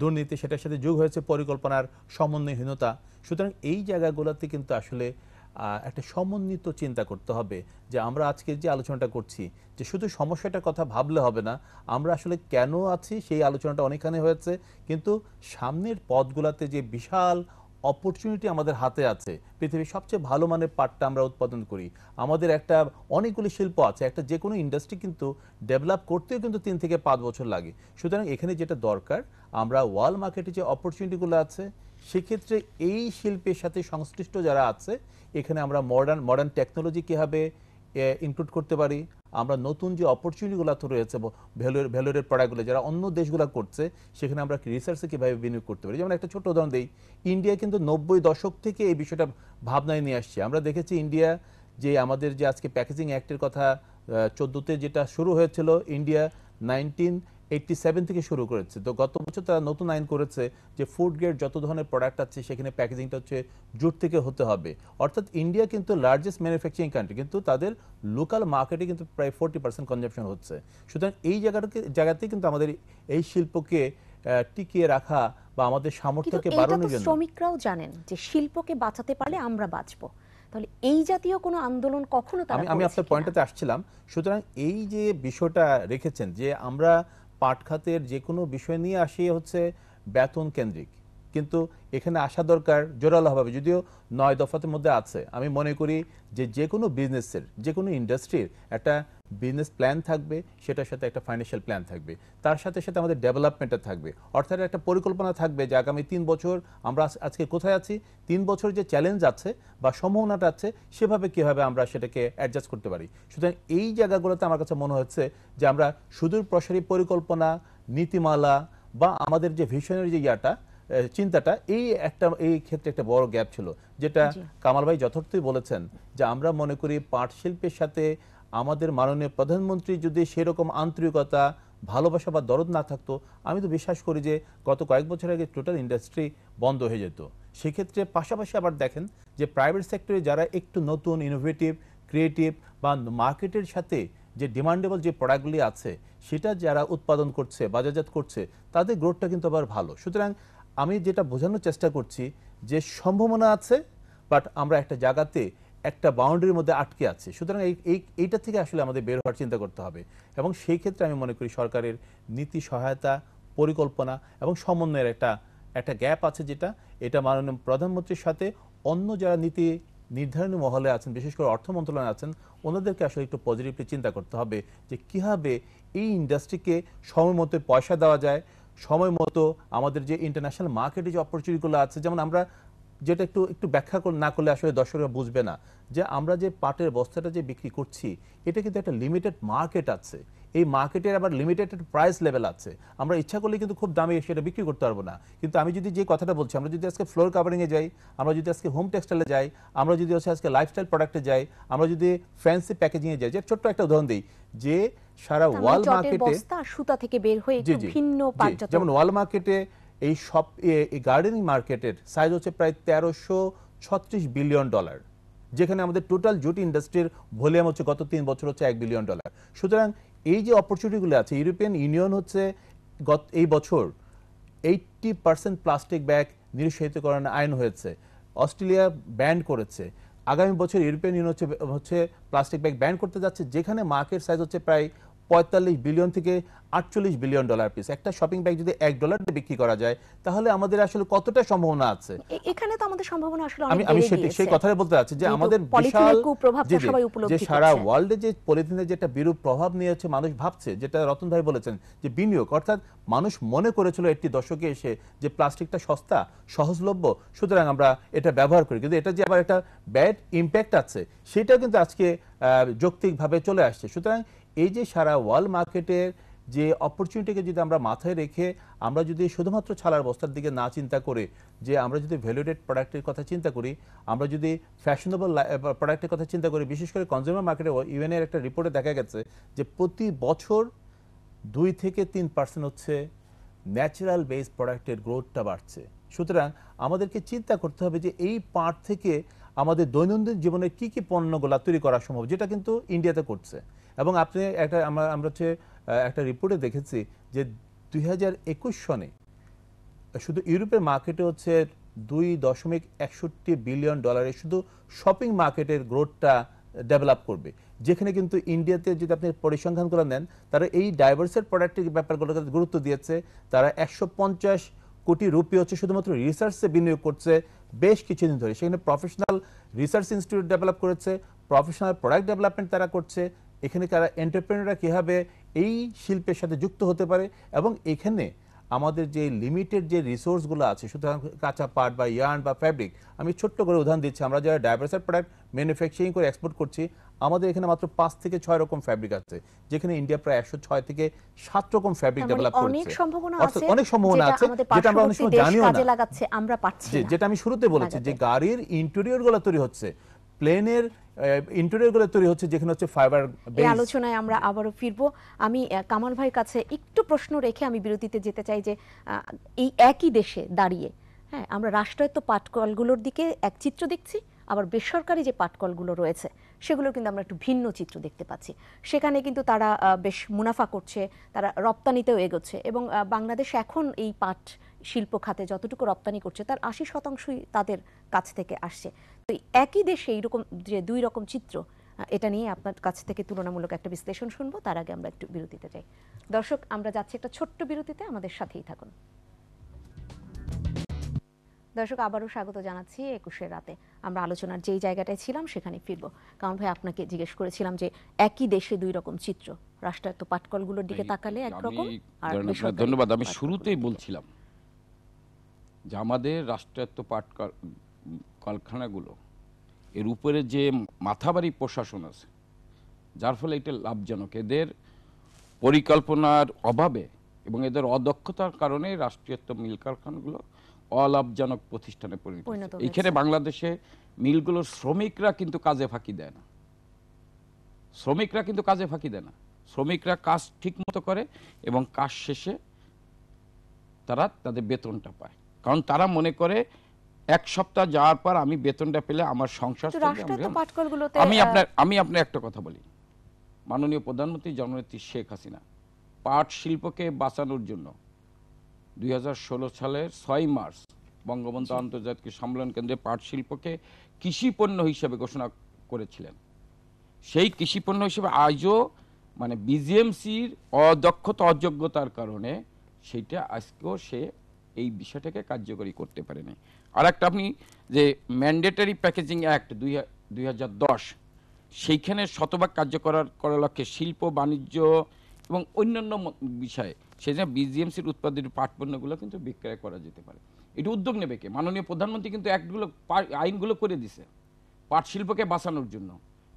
দুর্নীতি সেটার সাথে যোগ হয়েছে পরিকল্পনার সমন্বয়হীনতা সুতরাং এই জায়গাগুলোতে কিন্তু আসলে একটা সমন্বিত চিন্তা করতে হবে যে আমরা আজকে যে আলোচনাটা করছি যে শুধু সমস্যাটা কথা ভাবলে হবে না আমরা আসলে কেন আছি সেই আলোচনাটা অনেকখানে হয়েছে কিন্তু সামনের পথগুলাতে যে বিশাল অপরচুনিটি আমাদের হাতে আছে পৃথিবীর সবচেয়ে ভালো মানের পাটটা আমরা উৎপাদন করি আমাদের একটা অনেকগুলি শিল্প আছে একটা যে কোনো ইন্ডাস্ট্রি কিন্তু ডেভেলপ করতেও কিন্তু তিন থেকে পাঁচ বছর লাগে সুতরাং এখানে যেটা দরকার আমরা ওয়াল মার্কেটে যে অপরচুনিটিগুলো আছে সেক্ষেত্রে এই শিল্পের সাথে সংশ্লিষ্ট যারা আছে এখানে আমরা মডার্ন মডার্ন টেকনোলজি কীভাবে ইনক্লুড করতে পারি আমরা নতুন যে অপরচুনিটিগুলো তো রয়েছে ভ্যালুয়ের ভ্যালুয়ের প্রোডাক্টগুলো যারা অন্য দেশগুলো করছে সেখানে আমরা রিসার্চে কীভাবে বিনিয়োগ করতে পারি যেমন একটা ছোট উদাহরণ দিই ইন্ডিয়া কিন্তু নব্বই দশক থেকে এই বিষয়টা ভাবনায় নিয়ে আসছে আমরা দেখেছি ইন্ডিয়া যে আমাদের যে আজকে প্যাকেজিং অ্যাক্টের কথা চোদ্দোতে যেটা শুরু হয়েছিল ইন্ডিয়া নাইনটিন 87 থেকে শুরু করেছে তো গত বছর তারা নতুন আইন করেছে যে ফুড গ্রেড যত ধরনের প্রোডাক্ট আছে সেখানে প্যাকেজিংটা হচ্ছে জুট থেকে হতে হবে অর্থাৎ ইন্ডিয়া কিন্তু লার্জেস্ট ম্যানুফ্যাকচারিং কান্ট্রি কিন্তু তাদের লোকাল মার্কেটে কিন্তু প্রায় ফোরটি পার্সেন্ট কনজাম্পশন হচ্ছে সুতরাং এই জায়গাটাকে জায়গাতেই কিন্তু আমাদের এই শিল্পকে টিকিয়ে রাখা বা আমাদের সামর্থ্যকে বাড়ানোর জন্য শ্রমিকরাও জানেন যে শিল্পকে বাঁচাতে পারলে আমরা বাঁচব তাহলে এই জাতীয় কোনো আন্দোলন কখনো আমি আপনার পয়েন্টটাতে আসছিলাম সুতরাং এই যে বিষয়টা রেখেছেন যে আমরা পাঠ খাতের যে কোনো বিষয় নিয়ে আসি হচ্ছে বেতন কেন্দ্রিক কিন্তু এখানে আসা দরকার জোরালোভাবে যদিও নয় দফাতের মধ্যে আছে আমি মনে করি যে যে কোনো বিজনেসের যে কোনো ইন্ডাস্ট্রির একটা বিজনেস প্ল্যান থাকবে সেটার সাথে একটা ফাইন্যান্সিয়াল প্ল্যান থাকবে তার সাথে সাথে আমাদের ডেভেলপমেন্টটা থাকবে অর্থাৎ একটা পরিকল্পনা থাকবে যে আগামী তিন বছর আমরা আজকে কোথায় আছি তিন বছর যে চ্যালেঞ্জ আছে বা সম্ভাবনাটা আছে সেভাবে কীভাবে আমরা সেটাকে অ্যাডজাস্ট করতে পারি সুতরাং এই জায়গাগুলোতে আমার কাছে মনে হচ্ছে যে আমরা সুদূর প্রসারী পরিকল্পনা নীতিমালা বা আমাদের যে ভিশনের যে ইয়াটা চিন্তাটা এই একটা এই ক্ষেত্রে একটা বড় গ্যাপ ছিল যেটা কামাল ভাই যথার্থই বলেছেন যে আমরা মনে করি পাট শিল্পের সাথে আমাদের মাননীয় প্রধানমন্ত্রী যদি সেরকম আন্তরিকতা ভালোবাসা বা দরদ না থাকতো আমি তো বিশ্বাস করি যে গত কয়েক বছর আগে টোটাল ইন্ডাস্ট্রি বন্ধ হয়ে যেত সেক্ষেত্রে পাশাপাশি আবার দেখেন যে প্রাইভেট সেক্টরে যারা একটু নতুন ইনোভেটিভ ক্রিয়েটিভ বা মার্কেটের সাথে যে ডিমান্ডেবল যে প্রোডাক্টগুলি আছে সেটা যারা উৎপাদন করছে বাজারজাত করছে তাদের গ্রোথটা কিন্তু আবার ভালো সুতরাং আমি যেটা বোঝানোর চেষ্টা করছি যে সম্ভাবনা আছে বাট আমরা একটা জায়গাতে একটা বাউন্ডারির মধ্যে আটকে আছে সুতরাং এই এইটা থেকে আসলে আমাদের বের হওয়ার চিন্তা করতে হবে এবং সেই ক্ষেত্রে আমি মনে করি সরকারের নীতি সহায়তা পরিকল্পনা এবং সমন্বয়ের একটা একটা গ্যাপ আছে যেটা এটা মাননীয় প্রধানমন্ত্রীর সাথে অন্য যারা নীতি নির্ধারণী মহলে আছেন বিশেষ করে অর্থ মন্ত্রণালয়ে আছেন ওনাদেরকে আসলে একটু পজিটিভলি চিন্তা করতে হবে যে কীভাবে এই ইন্ডাস্ট্রিকে সময় মতো পয়সা দেওয়া যায় সময় মতো আমাদের যে ইন্টারন্যাশনাল মার্কেটে যে অপরচুনিটিগুলো আছে যেমন আমরা যেটা একটু একটু ব্যাখ্যা না করলে আসলে দর্শকরা বুঝবে না যে আমরা যে পাটের বস্তাটা যে বিক্রি করছি এটা কিন্তু একটা লিমিটেড মার্কেট আছে এই মার্কেটের আবার লিমিটেড প্রাইস লেভেল আছে আমরা ইচ্ছা করলে কিন্তু খুব দামে সেটা বিক্রি করতে পারবো না কিন্তু আমি যদি যে কথাটা বলছি আমরা যদি আজকে ফ্লোর কাভারিংয়ে যাই আমরা যদি আজকে হোম টেক্সটাইলে যাই আমরা যদি হচ্ছে আজকে লাইফস্টাইল প্রোডাক্টে যাই আমরা যদি ফ্যান্সি প্যাকেজিংয়ে যাই যে ছোট্ট একটা উদাহরণ দিই যে সারা ওয়াল মার্কেটে বস্তা সুতা থেকে বের হয়ে একটু ভিন্ন পাটজাত যেমন ওয়াল মার্কেটে এই সব এই গার্ডেনিং মার্কেটের সাইজ হচ্ছে প্রায় 1336 বিলিয়ন ডলার যেখানে আমাদের টোটাল জুট ইন্ডাস্ট্রির ভলিউম হচ্ছে গত তিন বছর হচ্ছে 1 বিলিয়ন ডলার সুতরাং এই যে অপরচুনিটিগুলো আছে ইউরোপিয়ান ইউনিয়ন হচ্ছে গত এই বছর 80% প্লাস্টিক ব্যাগ নিষিদ্ধকরণ আইন হয়েছে অস্ট্রেলিয়া ব্যান করেছে আগামী বছর ইউরোপিয়ান ইউনিয়ন হচ্ছে হচ্ছে প্লাস্টিক ব্যাগ ব্যান করতে যাচ্ছে যেখানে মার্কেট সাইজ হচ্ছে প্রায় পঁয়তাল্লিশ বিলিয়ন থেকে আটচল্লিশ বিলিয়ন ডলার পিস একটা শপিং ব্যাগ যদি এক ডলার বিক্রি করা যায় তাহলে আমাদের আসলে কতটা সম্ভাবনা আছে এখানে তো আমাদের সম্ভাবনা আসলে আমি আমি সেটি সেই কথাটা বলতে চাচ্ছি যে আমাদের বিশাল সবাই উপলব্ধি যে সারা ওয়ার্ল্ডে যে পলিথিনের যেটা বিরূপ প্রভাব নিয়ে আছে মানুষ ভাবছে যেটা রতন ভাই বলেছেন যে বিনিয়োগ অর্থাৎ মানুষ মনে করেছিল একটি দশকে এসে যে প্লাস্টিকটা সস্তা সহজলভ্য সুতরাং আমরা এটা ব্যবহার করি কিন্তু এটা যে আবার একটা ব্যাড ইম্প্যাক্ট আছে সেটা কিন্তু আজকে যৌক্তিকভাবে চলে আসছে সুতরাং এই যে সারা ওয়ার্ল্ড মার্কেটের যে অপরচুনিটিকে যদি আমরা মাথায় রেখে আমরা যদি শুধুমাত্র ছালার বস্তার দিকে না চিন্তা করে যে আমরা যদি ভ্যালুডেড প্রোডাক্টের কথা চিন্তা করি আমরা যদি ফ্যাশনেবল প্রোডাক্টের কথা চিন্তা করি বিশেষ করে কনজিউমার মার্কেটে ইউএনের একটা রিপোর্টে দেখা গেছে যে প্রতি বছর দুই থেকে তিন পার্সেন্ট হচ্ছে ন্যাচারাল বেস প্রোডাক্টের গ্রোথটা বাড়ছে সুতরাং আমাদেরকে চিন্তা করতে হবে যে এই পার্ট থেকে আমাদের দৈনন্দিন জীবনে কি কি পণ্যগুলা তৈরি করা সম্ভব যেটা কিন্তু ইন্ডিয়াতে করছে এবং আপনি একটা আমরা আমরা হচ্ছে একটা রিপোর্টে দেখেছি যে দুই সনে শুধু ইউরোপের মার্কেটে হচ্ছে দুই দশমিক একষট্টি বিলিয়ন ডলারের শুধু শপিং মার্কেটের গ্রোথটা ডেভেলপ করবে যেখানে কিন্তু ইন্ডিয়াতে যদি আপনি পরিসংখ্যানগুলো নেন তারা এই ডাইভার্সের প্রোডাক্টের ব্যাপারগুলোকে গুরুত্ব দিয়েছে তারা একশো পঞ্চাশ কোটি রুপি হচ্ছে শুধুমাত্র রিসার্চে বিনিয়োগ করছে বেশ কিছুদিন ধরে সেখানে প্রফেশনাল রিসার্চ ইনস্টিটিউট ডেভেলপ করেছে প্রফেশনাল প্রোডাক্ট ডেভেলপমেন্ট তারা করছে এখানে কারা এন্টারপ্রেনাররা কীভাবে এই শিল্পের সাথে যুক্ত হতে পারে এবং এখানে আমাদের যে লিমিটেড যে রিসোর্সগুলো আছে সুতরাং কাঁচা পাট বা ইয়ার্ন বা ফ্যাব্রিক আমি ছোট্ট করে উদাহরণ দিচ্ছি আমরা যারা ডাইভার্সার প্রোডাক্ট ম্যানুফ্যাকচারিং করে এক্সপোর্ট করছি আমাদের এখানে মাত্র পাঁচ থেকে ছয় রকম ফ্যাব্রিক আছে যেখানে ইন্ডিয়া প্রায় একশো ছয় থেকে সাত রকম ফ্যাব্রিক ডেভেলপ মানে করছে অনেক সম্ভাবনা আছে যেটা আমরা অনেক সময় জানিও না যেটা আমি শুরুতে বলেছি যে গাড়ির ইন্টেরিয়র গুলো তৈরি হচ্ছে প্লেনের ইন্টেরিয়রগুলো তৈরি হচ্ছে যেখানে হচ্ছে ফাইবার এই আলোচনায় আমরা আবারও ফিরব আমি কামাল ভাইয়ের কাছে একটু প্রশ্ন রেখে আমি বিরতিতে যেতে চাই যে এই একই দেশে দাঁড়িয়ে হ্যাঁ আমরা রাষ্ট্রায়ত্ত পাটকলগুলোর দিকে এক চিত্র দেখছি আবার বেসরকারি যে পাটকলগুলো রয়েছে সেগুলো কিন্তু আমরা একটু ভিন্ন চিত্র দেখতে পাচ্ছি সেখানে কিন্তু তারা বেশ মুনাফা করছে তারা রপ্তানিতেও এগোচ্ছে এবং বাংলাদেশ এখন এই পাট শিল্প খাতে যতটুকু রপ্তানি করছে তার আশি শতাংশই তাদের কাছ থেকে আসছে তো একই দেশে এইরকম যে দুই রকম চিত্র এটা নিয়ে আপনার কাছ থেকে তুলনামূলক একটা বিশ্লেষণ শুনবো তার আগে আমরা একটু বিরতিতে যাই দর্শক আমরা যাচ্ছি একটা ছোট্ট বিরতিতে আমাদের সাথেই থাকুন দর্শক আবারও স্বাগত জানাচ্ছি একুশের রাতে আমরা আলোচনার যেই জায়গাটায় ছিলাম সেখানে ফিরব কারণ ভাই আপনাকে জিজ্ঞেস করেছিলাম যে একই দেশে দুই রকম চিত্র রাষ্ট্রায়ত্ত পাটকলগুলোর দিকে তাকালে একরকম আর ধন্যবাদ আমি শুরুতেই বলছিলাম যে আমাদের রাষ্ট্রায়ত্ত পাটকল কলখানাগুলো এর উপরে যে মাথাবাড়ি প্রশাসন আছে যার ফলে এটা লাভজনক এদের পরিকল্পনার অভাবে এবং এদের অদক্ষতার কারণে রাষ্ট্রীয়ত্ব মিল কারখানাগুলো অলাভজনক প্রতিষ্ঠানে পরিণত এখানে বাংলাদেশে মিলগুলোর শ্রমিকরা কিন্তু কাজে ফাঁকি দেয় না শ্রমিকরা কিন্তু কাজে ফাঁকি দেয় না শ্রমিকরা কাজ ঠিক মতো করে এবং কাজ শেষে তারা তাদের বেতনটা পায় কারণ তারা মনে করে এক সপ্তাহ যাওয়ার পর আমি বেতনটা পেলে আমার সংসার আমি আপনার আমি আপনার একটা কথা বলি মাননীয় প্রধানমন্ত্রী জননেত্রী শেখ হাসিনা পাট শিল্পকে বাঁচানোর জন্য দুই সালের ছয় মার্চ বঙ্গবন্ধু আন্তর্জাতিক সম্মেলন কেন্দ্রে পাট শিল্পকে কৃষি পণ্য হিসেবে ঘোষণা করেছিলেন সেই কৃষি পণ্য হিসেবে আজও মানে বিজিএমসির অদক্ষতা অযোগ্যতার কারণে সেইটা আজকেও সে এই বিষয়টাকে কার্যকরী করতে পারেনি আর একটা আপনি যে ম্যান্ডেটারি প্যাকেজিং অ্যাক্ট দুই সেইখানে শতভাগ কার্যকর করার লক্ষ্যে শিল্প বাণিজ্য এবং অন্যান্য বিষয়ে সেই জন্য বিজিএমসির উৎপাদিত পাটপণ্যগুলো কিন্তু বিক্রয় করা যেতে পারে এটি উদ্যোগ নেবে কে মাননীয় প্রধানমন্ত্রী কিন্তু অ্যাক্টগুলো আইনগুলো করে দিছে পাট শিল্পকে বাঁচানোর জন্য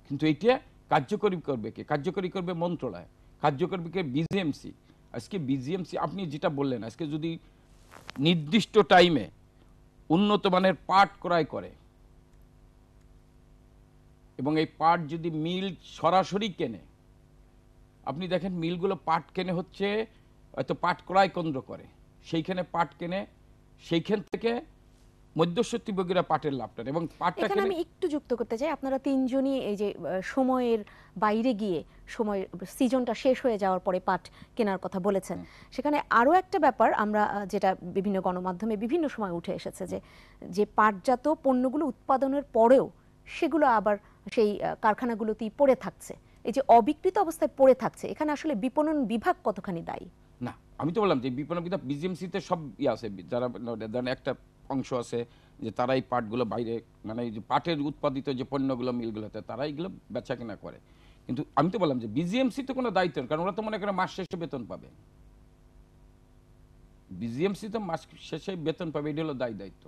কিন্তু এটা কার্যকরী করবে কে কার্যকরী করবে মন্ত্রণালয় কার্যকরী কে বিজিএমসি আজকে বিজিএমসি আপনি যেটা বললেন আজকে যদি নির্দিষ্ট টাইমে উন্নত মানের পাট ক্রয় করে এবং এই পাট যদি মিল সরাসরি কেনে আপনি দেখেন মিলগুলো পাট কেনে হচ্ছে হয়তো পাট ক্রয় কেন্দ্র করে সেইখানে পাট কেনে সেইখান থেকে মধ্যস্বত্বী বগিরা পাটের লাভটা এবং পাটটা আমি একটু যুক্ত করতে চাই আপনারা তিনজনই এই যে সময়ের বাইরে গিয়ে সময় সিজনটা শেষ হয়ে যাওয়ার পরে পাট কেনার কথা বলেছেন সেখানে আরও একটা ব্যাপার আমরা যেটা বিভিন্ন গণমাধ্যমে বিভিন্ন সময় উঠে এসেছে যে যে পাটজাত পণ্যগুলো উৎপাদনের পরেও সেগুলো আবার সেই কারখানাগুলোতেই পড়ে থাকছে এই যে অবিকৃত অবস্থায় পড়ে থাকছে এখানে আসলে বিপণন বিভাগ কতখানি দায়ী না আমি তো বললাম যে বিপণন বিভাগ বিজিএমসিতে সব ইয়ে আছে যারা একটা অংশ আছে যে তারাই পাটগুলো বাইরে মানে যে পাটের উৎপাদিত যে পণ্যগুলো মিলগুলোতে তারাই এগুলো বেচা কেনা করে কিন্তু আমি তো বললাম যে বিজিএমসি তো কোনো দায়িত্ব কারণ ওরা তো মনে করে মাস শেষে বেতন পাবে বিজিএমসি তো মাস শেষে বেতন পাবে এটা হলো দায় দায়িত্ব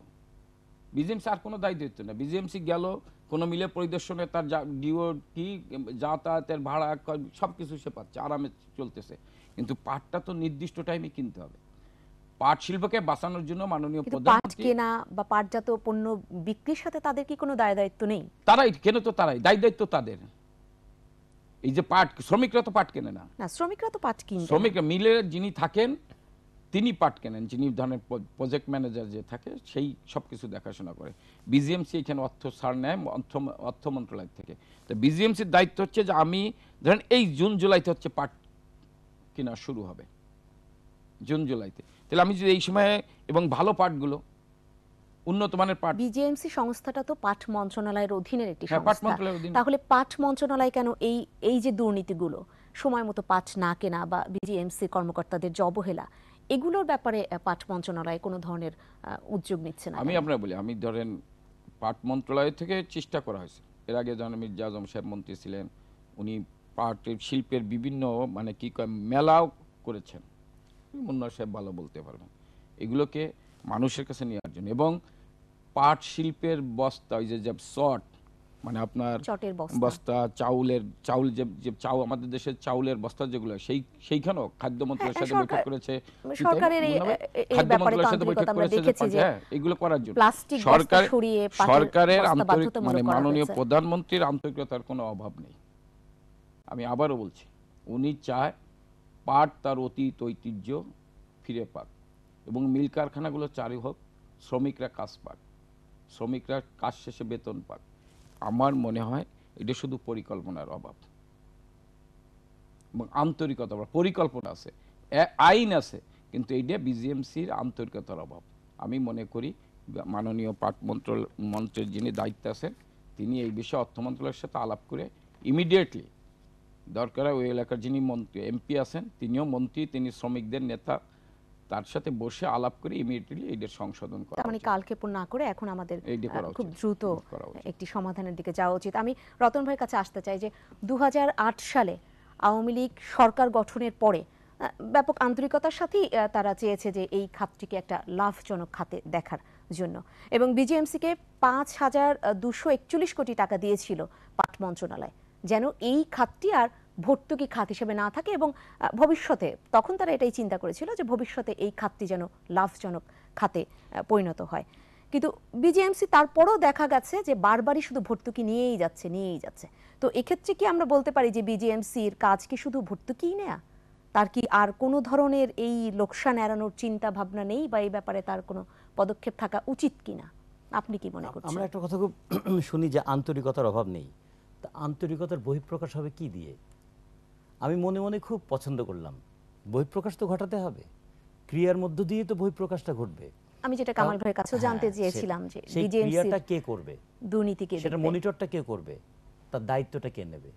বিজিএমসি আর কোনো দায় দায়িত্ব না বিজিএমসি গেল কোনো মিলে পরিদর্শনে তার ডিও কি যাতায়াতের ভাড়া সব কিছু সে পাচ্ছে আরামে চলতেছে কিন্তু পাটটা তো নির্দিষ্ট টাইমে কিনতে হবে পাট শিল্পকে বাঁচানোর জন্য মাননীয় প্রধানমন্ত্রী কেনা বা পাটজাত পণ্য বিক্রির সাথে তাদের কি কোনো দায় দায়িত্ব নেই তারাই কেন তো তারাই দায় দায়িত্ব তাদের এই যে পাট শ্রমিকরা তো পাট কেনে না না শ্রমিকরা তো পাট কিনে শ্রমিক মিলের যিনি থাকেন তিনি পাট কেনেন যিনি ধরনের প্রজেক্ট ম্যানেজার যে থাকে সেই সব কিছু দেখাশোনা করে বিজিএমসি এখানে অর্থ সার নেয় অর্থ অর্থ মন্ত্রণালয় থেকে তো বিজিএমসির দায়িত্ব হচ্ছে যে আমি ধরেন এই জুন জুলাইতে হচ্ছে পাট কেনা শুরু হবে জুন জুলাইতে তাহলে আমি যদি এই সময়ে এবং ভালো পাঠগুলো উন্নত মানের পাঠ বিজেএমসি সংস্থাটা তো পাঠ মন্ত্রণালয়ের একটি হ্যাঁ, সংস্থা তাহলে পাঠ মন্ত্রণালয় কেন এই এই যে দুর্নীতিগুলো সময় মতো পাঠ না কেনা বা কর্মকর্তাদের এগুলোর ব্যাপারে পাঠ মন্ত্রণালয় কোনো ধরনের উদ্যোগ নিচ্ছে না আমি আপনার বলি আমি ধরেন পাঠ মন্ত্রণালয় থেকে চেষ্টা করা হয়েছে এর আগে যখন মির্জা আজম সাহেব মন্ত্রী ছিলেন উনি পাঠ শিল্পের বিভিন্ন মানে কি কয় মেলাও করেছেন মুন্না সাহেব ভালো বলতে পারবেন এগুলোকে মানুষের কাছে নেওয়ার জন্য এবং পাট শিল্পের বস্তা ওই যে যে শট মানে আপনার বস্তা চাউলের চাউল যে চাউ আমাদের দেশের চাউলের বস্তা যেগুলো সেই সেইখানেও খাদ্য মন্ত্রণালয়ের সাথে হ্যাঁ, বৈঠক করেছে মানে খাদ্য মন্ত্রণালয়ের সাথে বৈঠক করেছে এগুলো করার জন্য সরকার সরকারের আন্তরিক মানে মাননীয় প্রধানমন্ত্রীর আন্তরিকতার কোনো অভাব নেই আমি আবারও বলছি উনি চায় পাট তার অতীত ঐতিহ্য ফিরে পাক এবং মিল কারখানাগুলো চালু হোক শ্রমিকরা কাজ পাক শ্রমিকরা কাজ শেষে বেতন পাক আমার মনে হয় এটা শুধু পরিকল্পনার অভাব এবং আন্তরিকতা পরিকল্পনা আছে আইন আছে কিন্তু এইটা বিজিএমসির আন্তরিকতার অভাব আমি মনে করি মাননীয় পাট মন্ত্র মন্ত্রের যিনি দায়িত্বে আছেন তিনি এই বিষয়ে অর্থ মন্ত্রণালয়ের সাথে আলাপ করে ইমিডিয়েটলি দরকার হয় ওই এলাকার যিনি মন্ত্রী এমপি আছেন তিনিও মন্ত্রী তিনি শ্রমিকদের নেতা তার সাথে বসে আলাপ করে ইমিডিয়েটলি এটার সংশোধন করা মানে কালকে পূর্ণ না করে এখন আমাদের খুব দ্রুত একটি সমাধানের দিকে যাওয়া উচিত আমি রতন ভাইয়ের কাছে আসতে চাই যে দু সালে আওয়ামী লীগ সরকার গঠনের পরে ব্যাপক আন্তরিকতার সাথেই তারা চেয়েছে যে এই খাতটিকে একটা লাভজনক খাতে দেখার জন্য এবং বিজিএমসিকে পাঁচ হাজার দুশো একচল্লিশ কোটি টাকা দিয়েছিল পাট মন্ত্রণালয় যেন এই খাতটি আর ভর্তুকি খাত হিসেবে না থাকে এবং ভবিষ্যতে তখন তারা এটাই চিন্তা করেছিল যে ভবিষ্যতে এই খাতটি যেন লাভজনক খাতে পরিণত হয় কিন্তু বিজিএমসি তারপরও দেখা গেছে যে বারবারই শুধু ভর্তুকি নিয়েই যাচ্ছে নিয়েই যাচ্ছে তো এক্ষেত্রে কি আমরা বলতে পারি যে বিজিএমসির কাজ কি শুধু ভর্তুকিই নেয়া তার কি আর কোনো ধরনের এই লোকসান এড়ানোর চিন্তা ভাবনা নেই বা এই ব্যাপারে তার কোনো পদক্ষেপ থাকা উচিত কিনা আপনি কি মনে করছেন আমরা একটা কথা খুব শুনি যে আন্তরিকতার অভাব নেই তা আন্তরিকতার বহিঃপ্রকাশ হবে কি দিয়ে আমি মনে মনে খুব পছন্দ করলাম বহিঃপ্রকাশ তো ঘটাতে হবে ক্রিয়ার মধ্য দিয়ে তো বহিঃপ্রকাশটা ঘটবে আমি যেটা কামাল ভাইয়ের কাছে হ্যাঁ, জানতে চেয়েছিলাম যে সেই ক্রিয়াটা কে করবে দুর্নীতি কে সেটা মনিটরটা কে করবে তার দায়িত্বটা কে নেবে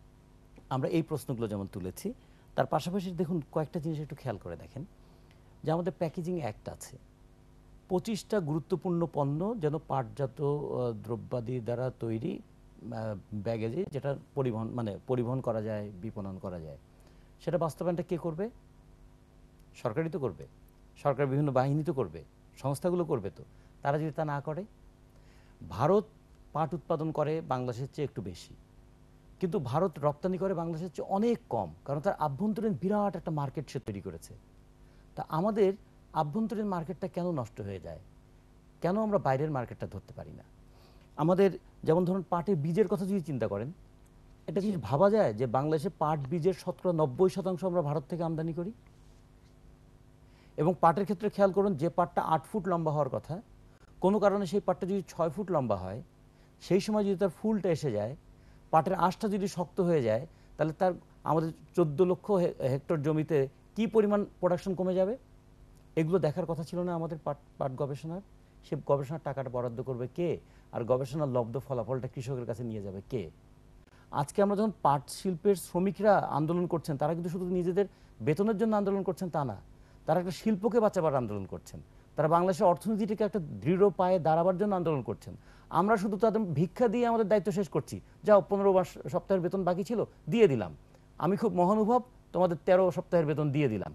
আমরা এই প্রশ্নগুলো যেমন তুলেছি তার পাশাপাশি দেখুন কয়েকটা জিনিস একটু খেয়াল করে দেখেন যে আমাদের প্যাকেজিং অ্যাক্ট আছে পঁচিশটা গুরুত্বপূর্ণ পণ্য যেন পাটজাত দ্রব্যাদি দ্বারা তৈরি ব্যাগেজে যেটা পরিবহন মানে পরিবহন করা যায় বিপণন করা যায় সেটা বাস্তবায়নটা কে করবে সরকারই তো করবে সরকার বিভিন্ন বাহিনী তো করবে সংস্থাগুলো করবে তো তারা যদি তা না করে ভারত পাট উৎপাদন করে বাংলাদেশের চেয়ে একটু বেশি কিন্তু ভারত রপ্তানি করে বাংলাদেশের চেয়ে অনেক কম কারণ তার আভ্যন্তরীণ বিরাট একটা মার্কেট সে তৈরি করেছে তা আমাদের আভ্যন্তরীণ মার্কেটটা কেন নষ্ট হয়ে যায় কেন আমরা বাইরের মার্কেটটা ধরতে পারি না আমাদের যেমন ধরুন পাটের বীজের কথা যদি চিন্তা করেন এটা কি ভাবা যায় যে বাংলাদেশে পাট বীজের শতকরা নব্বই শতাংশ আমরা ভারত থেকে আমদানি করি এবং পাটের ক্ষেত্রে খেয়াল করুন যে পাটটা আট ফুট লম্বা হওয়ার কথা কোনো কারণে সেই পাটটা যদি ছয় ফুট লম্বা হয় সেই সময় যদি তার ফুলটা এসে যায় পাটের আঁশটা যদি শক্ত হয়ে যায় তাহলে তার আমাদের চোদ্দ লক্ষ হেক্টর জমিতে কি পরিমাণ প্রোডাকশন কমে যাবে এগুলো দেখার কথা ছিল না আমাদের পাট পাট গবেষণার সে গবেষণার টাকাটা বরাদ্দ করবে কে আর গবেষণার লব্ধ ফলাফলটা কৃষকের কাছে নিয়ে যাবে কে আজকে আমরা যখন পাট শিল্পের শ্রমিকরা আন্দোলন করছেন তারা কিন্তু শুধু নিজেদের বেতনের জন্য আন্দোলন করছেন তা না তারা একটা শিল্পকে বাঁচাবার আন্দোলন করছেন তারা বাংলাদেশের অর্থনীতিটাকে একটা দৃঢ় পায়ে দাঁড়াবার জন্য আন্দোলন করছেন আমরা শুধু তাদের ভিক্ষা দিয়ে আমাদের দায়িত্ব শেষ করছি যা পনেরো মাস সপ্তাহের বেতন বাকি ছিল দিয়ে দিলাম আমি খুব মহানুভব তোমাদের তেরো সপ্তাহের বেতন দিয়ে দিলাম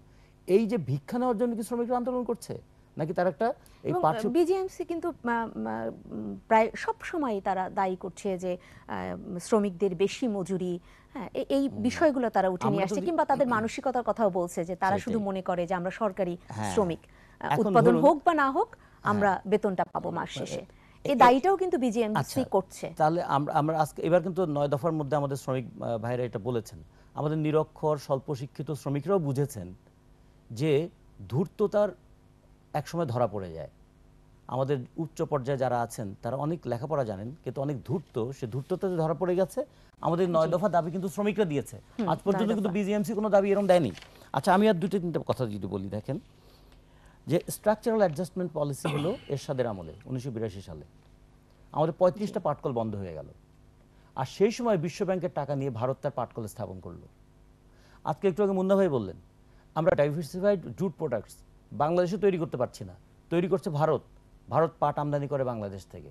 এই যে ভিক্ষা নেওয়ার জন্য কি শ্রমিকরা আন্দোলন করছে নাকি তার একটা এই পার্শ্ব বিজিএমসি কিন্তু প্রায় সব সময় তারা দায়ী করছে যে শ্রমিকদের বেশি মজুরি হ্যাঁ এই বিষয়গুলো তারা উঠে নিয়ে আসছে কিংবা তাদের মানসিকতার কথাও বলছে যে তারা শুধু মনে করে যে আমরা সরকারি হ্যাঁ। শ্রমিক উৎপাদন হোক বা না হোক হ্যাঁ। আমরা বেতনটা পাবো মাস শেষে এই দায়িটাও কিন্তু বিজিএমসি আচ্ছা। করছে তাহলে আমরা আমরা আজকে এবার কিন্তু নয় দফার মধ্যে আমাদের শ্রমিক ভাইরা এটা বলেছেন আমাদের নিরক্ষর স্বল্প শিক্ষিত শ্রমিকরাও বুঝেছেন যে ধূর্ততার একসময় ধরা পড়ে যায় আমাদের উচ্চ পর্যায়ে যারা আছেন তারা অনেক লেখাপড়া জানেন কিন্তু অনেক ধূর্ত সে ধূর্ততে ধরা পড়ে গেছে আমাদের নয় দফা দাবি কিন্তু শ্রমিকরা দিয়েছে আজ পর্যন্ত কিন্তু বিজিএমসি কোনো দাবি এরকম দেয়নি আচ্ছা আমি আর দুটো তিনটা কথা যদি বলি দেখেন যে স্ট্রাকচারাল অ্যাডজাস্টমেন্ট পলিসি হলো এরশাদের আমলে উনিশশো সালে আমাদের পঁয়ত্রিশটা পাটকল বন্ধ হয়ে গেল আর সেই সময় বিশ্বব্যাংকের টাকা নিয়ে ভারত তার পাটকল স্থাপন করলো আজকে একটু আগে মুন্না ভাই বললেন আমরা ডাইভার্সিফাইড জুট প্রোডাক্টস বাংলাদেশে তৈরি করতে পারছি না তৈরি করছে ভারত ভারত পাট আমদানি করে বাংলাদেশ থেকে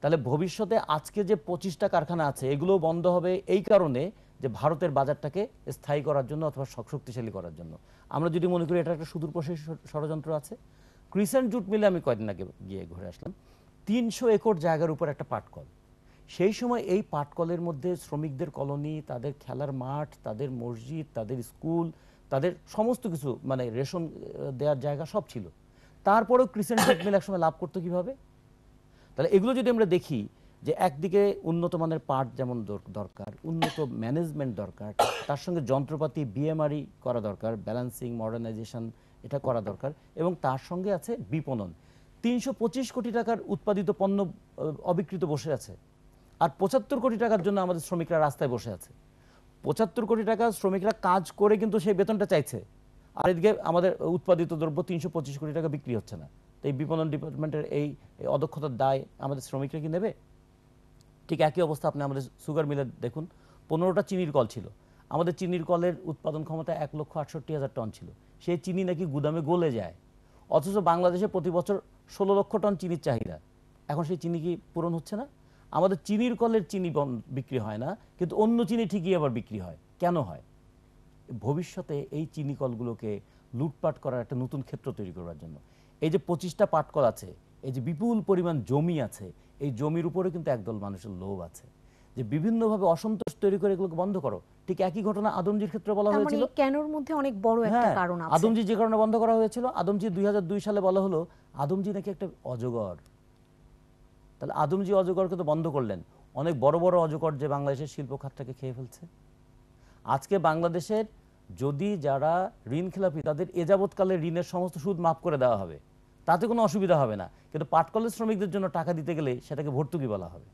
তাহলে ভবিষ্যতে আজকে যে পঁচিশটা কারখানা আছে এগুলো বন্ধ হবে এই কারণে যে ভারতের বাজারটাকে স্থায়ী করার জন্য অথবা শক্তিশালী করার জন্য আমরা যদি মনে করি এটা একটা সুদূরপ্রসারী ষড়যন্ত্র আছে ক্রিসেন্ট জুট মিলে আমি কয়েকদিন আগে গিয়ে ঘুরে আসলাম তিনশো একর জায়গার উপর একটা পাটকল সেই সময় এই পাটকলের মধ্যে শ্রমিকদের কলোনি তাদের খেলার মাঠ তাদের মসজিদ তাদের স্কুল তাদের সমস্ত কিছু মানে রেশন দেওয়ার জায়গা সব ছিল তারপরেও ক্রিসেন্ট মিল একসময় লাভ করতো কিভাবে তাহলে এগুলো যদি আমরা দেখি যে একদিকে উন্নত মানের পার্ট যেমন দরকার উন্নত ম্যানেজমেন্ট দরকার তার সঙ্গে যন্ত্রপাতি বিএমআরই করা দরকার ব্যালেন্সিং মডার্নাইজেশন এটা করা দরকার এবং তার সঙ্গে আছে বিপণন তিনশো কোটি টাকার উৎপাদিত পণ্য অবিকৃত বসে আছে আর পঁচাত্তর কোটি টাকার জন্য আমাদের শ্রমিকরা রাস্তায় বসে আছে পঁচাত্তর কোটি টাকা শ্রমিকরা কাজ করে কিন্তু সেই বেতনটা চাইছে আর এদিকে আমাদের উৎপাদিত দ্রব্য তিনশো পঁচিশ কোটি টাকা বিক্রি হচ্ছে না তো এই বিপণন ডিপার্টমেন্টের এই অদক্ষতার দায় আমাদের শ্রমিকরা কি নেবে ঠিক একই অবস্থা আপনি আমাদের সুগার মিলে দেখুন পনেরোটা চিনির কল ছিল আমাদের চিনির কলের উৎপাদন ক্ষমতা এক লক্ষ আটষট্টি হাজার টন ছিল সেই চিনি নাকি গুদামে গলে যায় অথচ বাংলাদেশে প্রতি বছর ষোলো লক্ষ টন চিনির চাহিদা এখন সেই চিনি কি পূরণ হচ্ছে না আমাদের চিনির কলের চিনি বিক্রি হয় না কিন্তু অন্য চিনি ঠিকই আবার বিক্রি হয় কেন হয় ভবিষ্যতে এই চিনি কলগুলোকে লুটপাট করার একটা নতুন ক্ষেত্র তৈরি করার জন্য এই যে পঁচিশটা পাটকল আছে এই যে বিপুল পরিমাণ জমি আছে এই জমির উপরে কিন্তু একদল মানুষের লোভ আছে যে বিভিন্নভাবে অসন্তোষ তৈরি করে এগুলোকে বন্ধ করো ঠিক একই ঘটনা আদমজির ক্ষেত্রে বলা মানে হয়েছিল কেনর মধ্যে অনেক বড় একটা হ্যাঁ, কারণ আছে আদমজি যে কারণে বন্ধ করা হয়েছিল আদমজি 2002 সালে বলা হলো আদমজি নাকি একটা অজগর তাহলে আদমজি অজগরকে তো বন্ধ করলেন অনেক বড় বড় অজগর যে বাংলাদেশের শিল্প খাতটাকে খেয়ে ফেলছে আজকে বাংলাদেশের যদি যারা ঋণ খেলাপি তাদের এ যাবৎকালে ঋণের সমস্ত সুদ মাফ করে দেওয়া হবে তাতে কোনো অসুবিধা হবে না কিন্তু পাটকলের শ্রমিকদের জন্য টাকা দিতে গেলে সেটাকে ভর্তুকি বলা হবে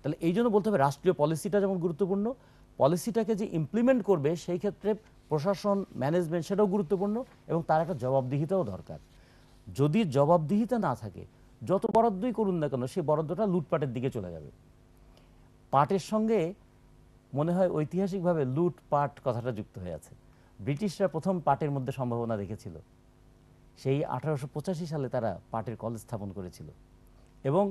তাহলে এই জন্য বলতে হবে রাষ্ট্রীয় পলিসিটা যেমন গুরুত্বপূর্ণ পলিসিটাকে যে ইমপ্লিমেন্ট করবে সেই ক্ষেত্রে প্রশাসন ম্যানেজমেন্ট সেটাও গুরুত্বপূর্ণ এবং তার একটা জবাবদিহিতাও দরকার যদি জবাবদিহিতা না থাকে যত বরাদ্দই করুন না কেন সেই বরাদ্দটা লুটপাটের দিকে চলে যাবে পাটের সঙ্গে মনে হয় ঐতিহাসিকভাবে লুটপাট কথাটা যুক্ত হয়ে আছে ব্রিটিশরা প্রথম পাটের মধ্যে সম্ভাবনা দেখেছিল সেই আঠারোশো সালে তারা পাটের কলেজ স্থাপন করেছিল এবং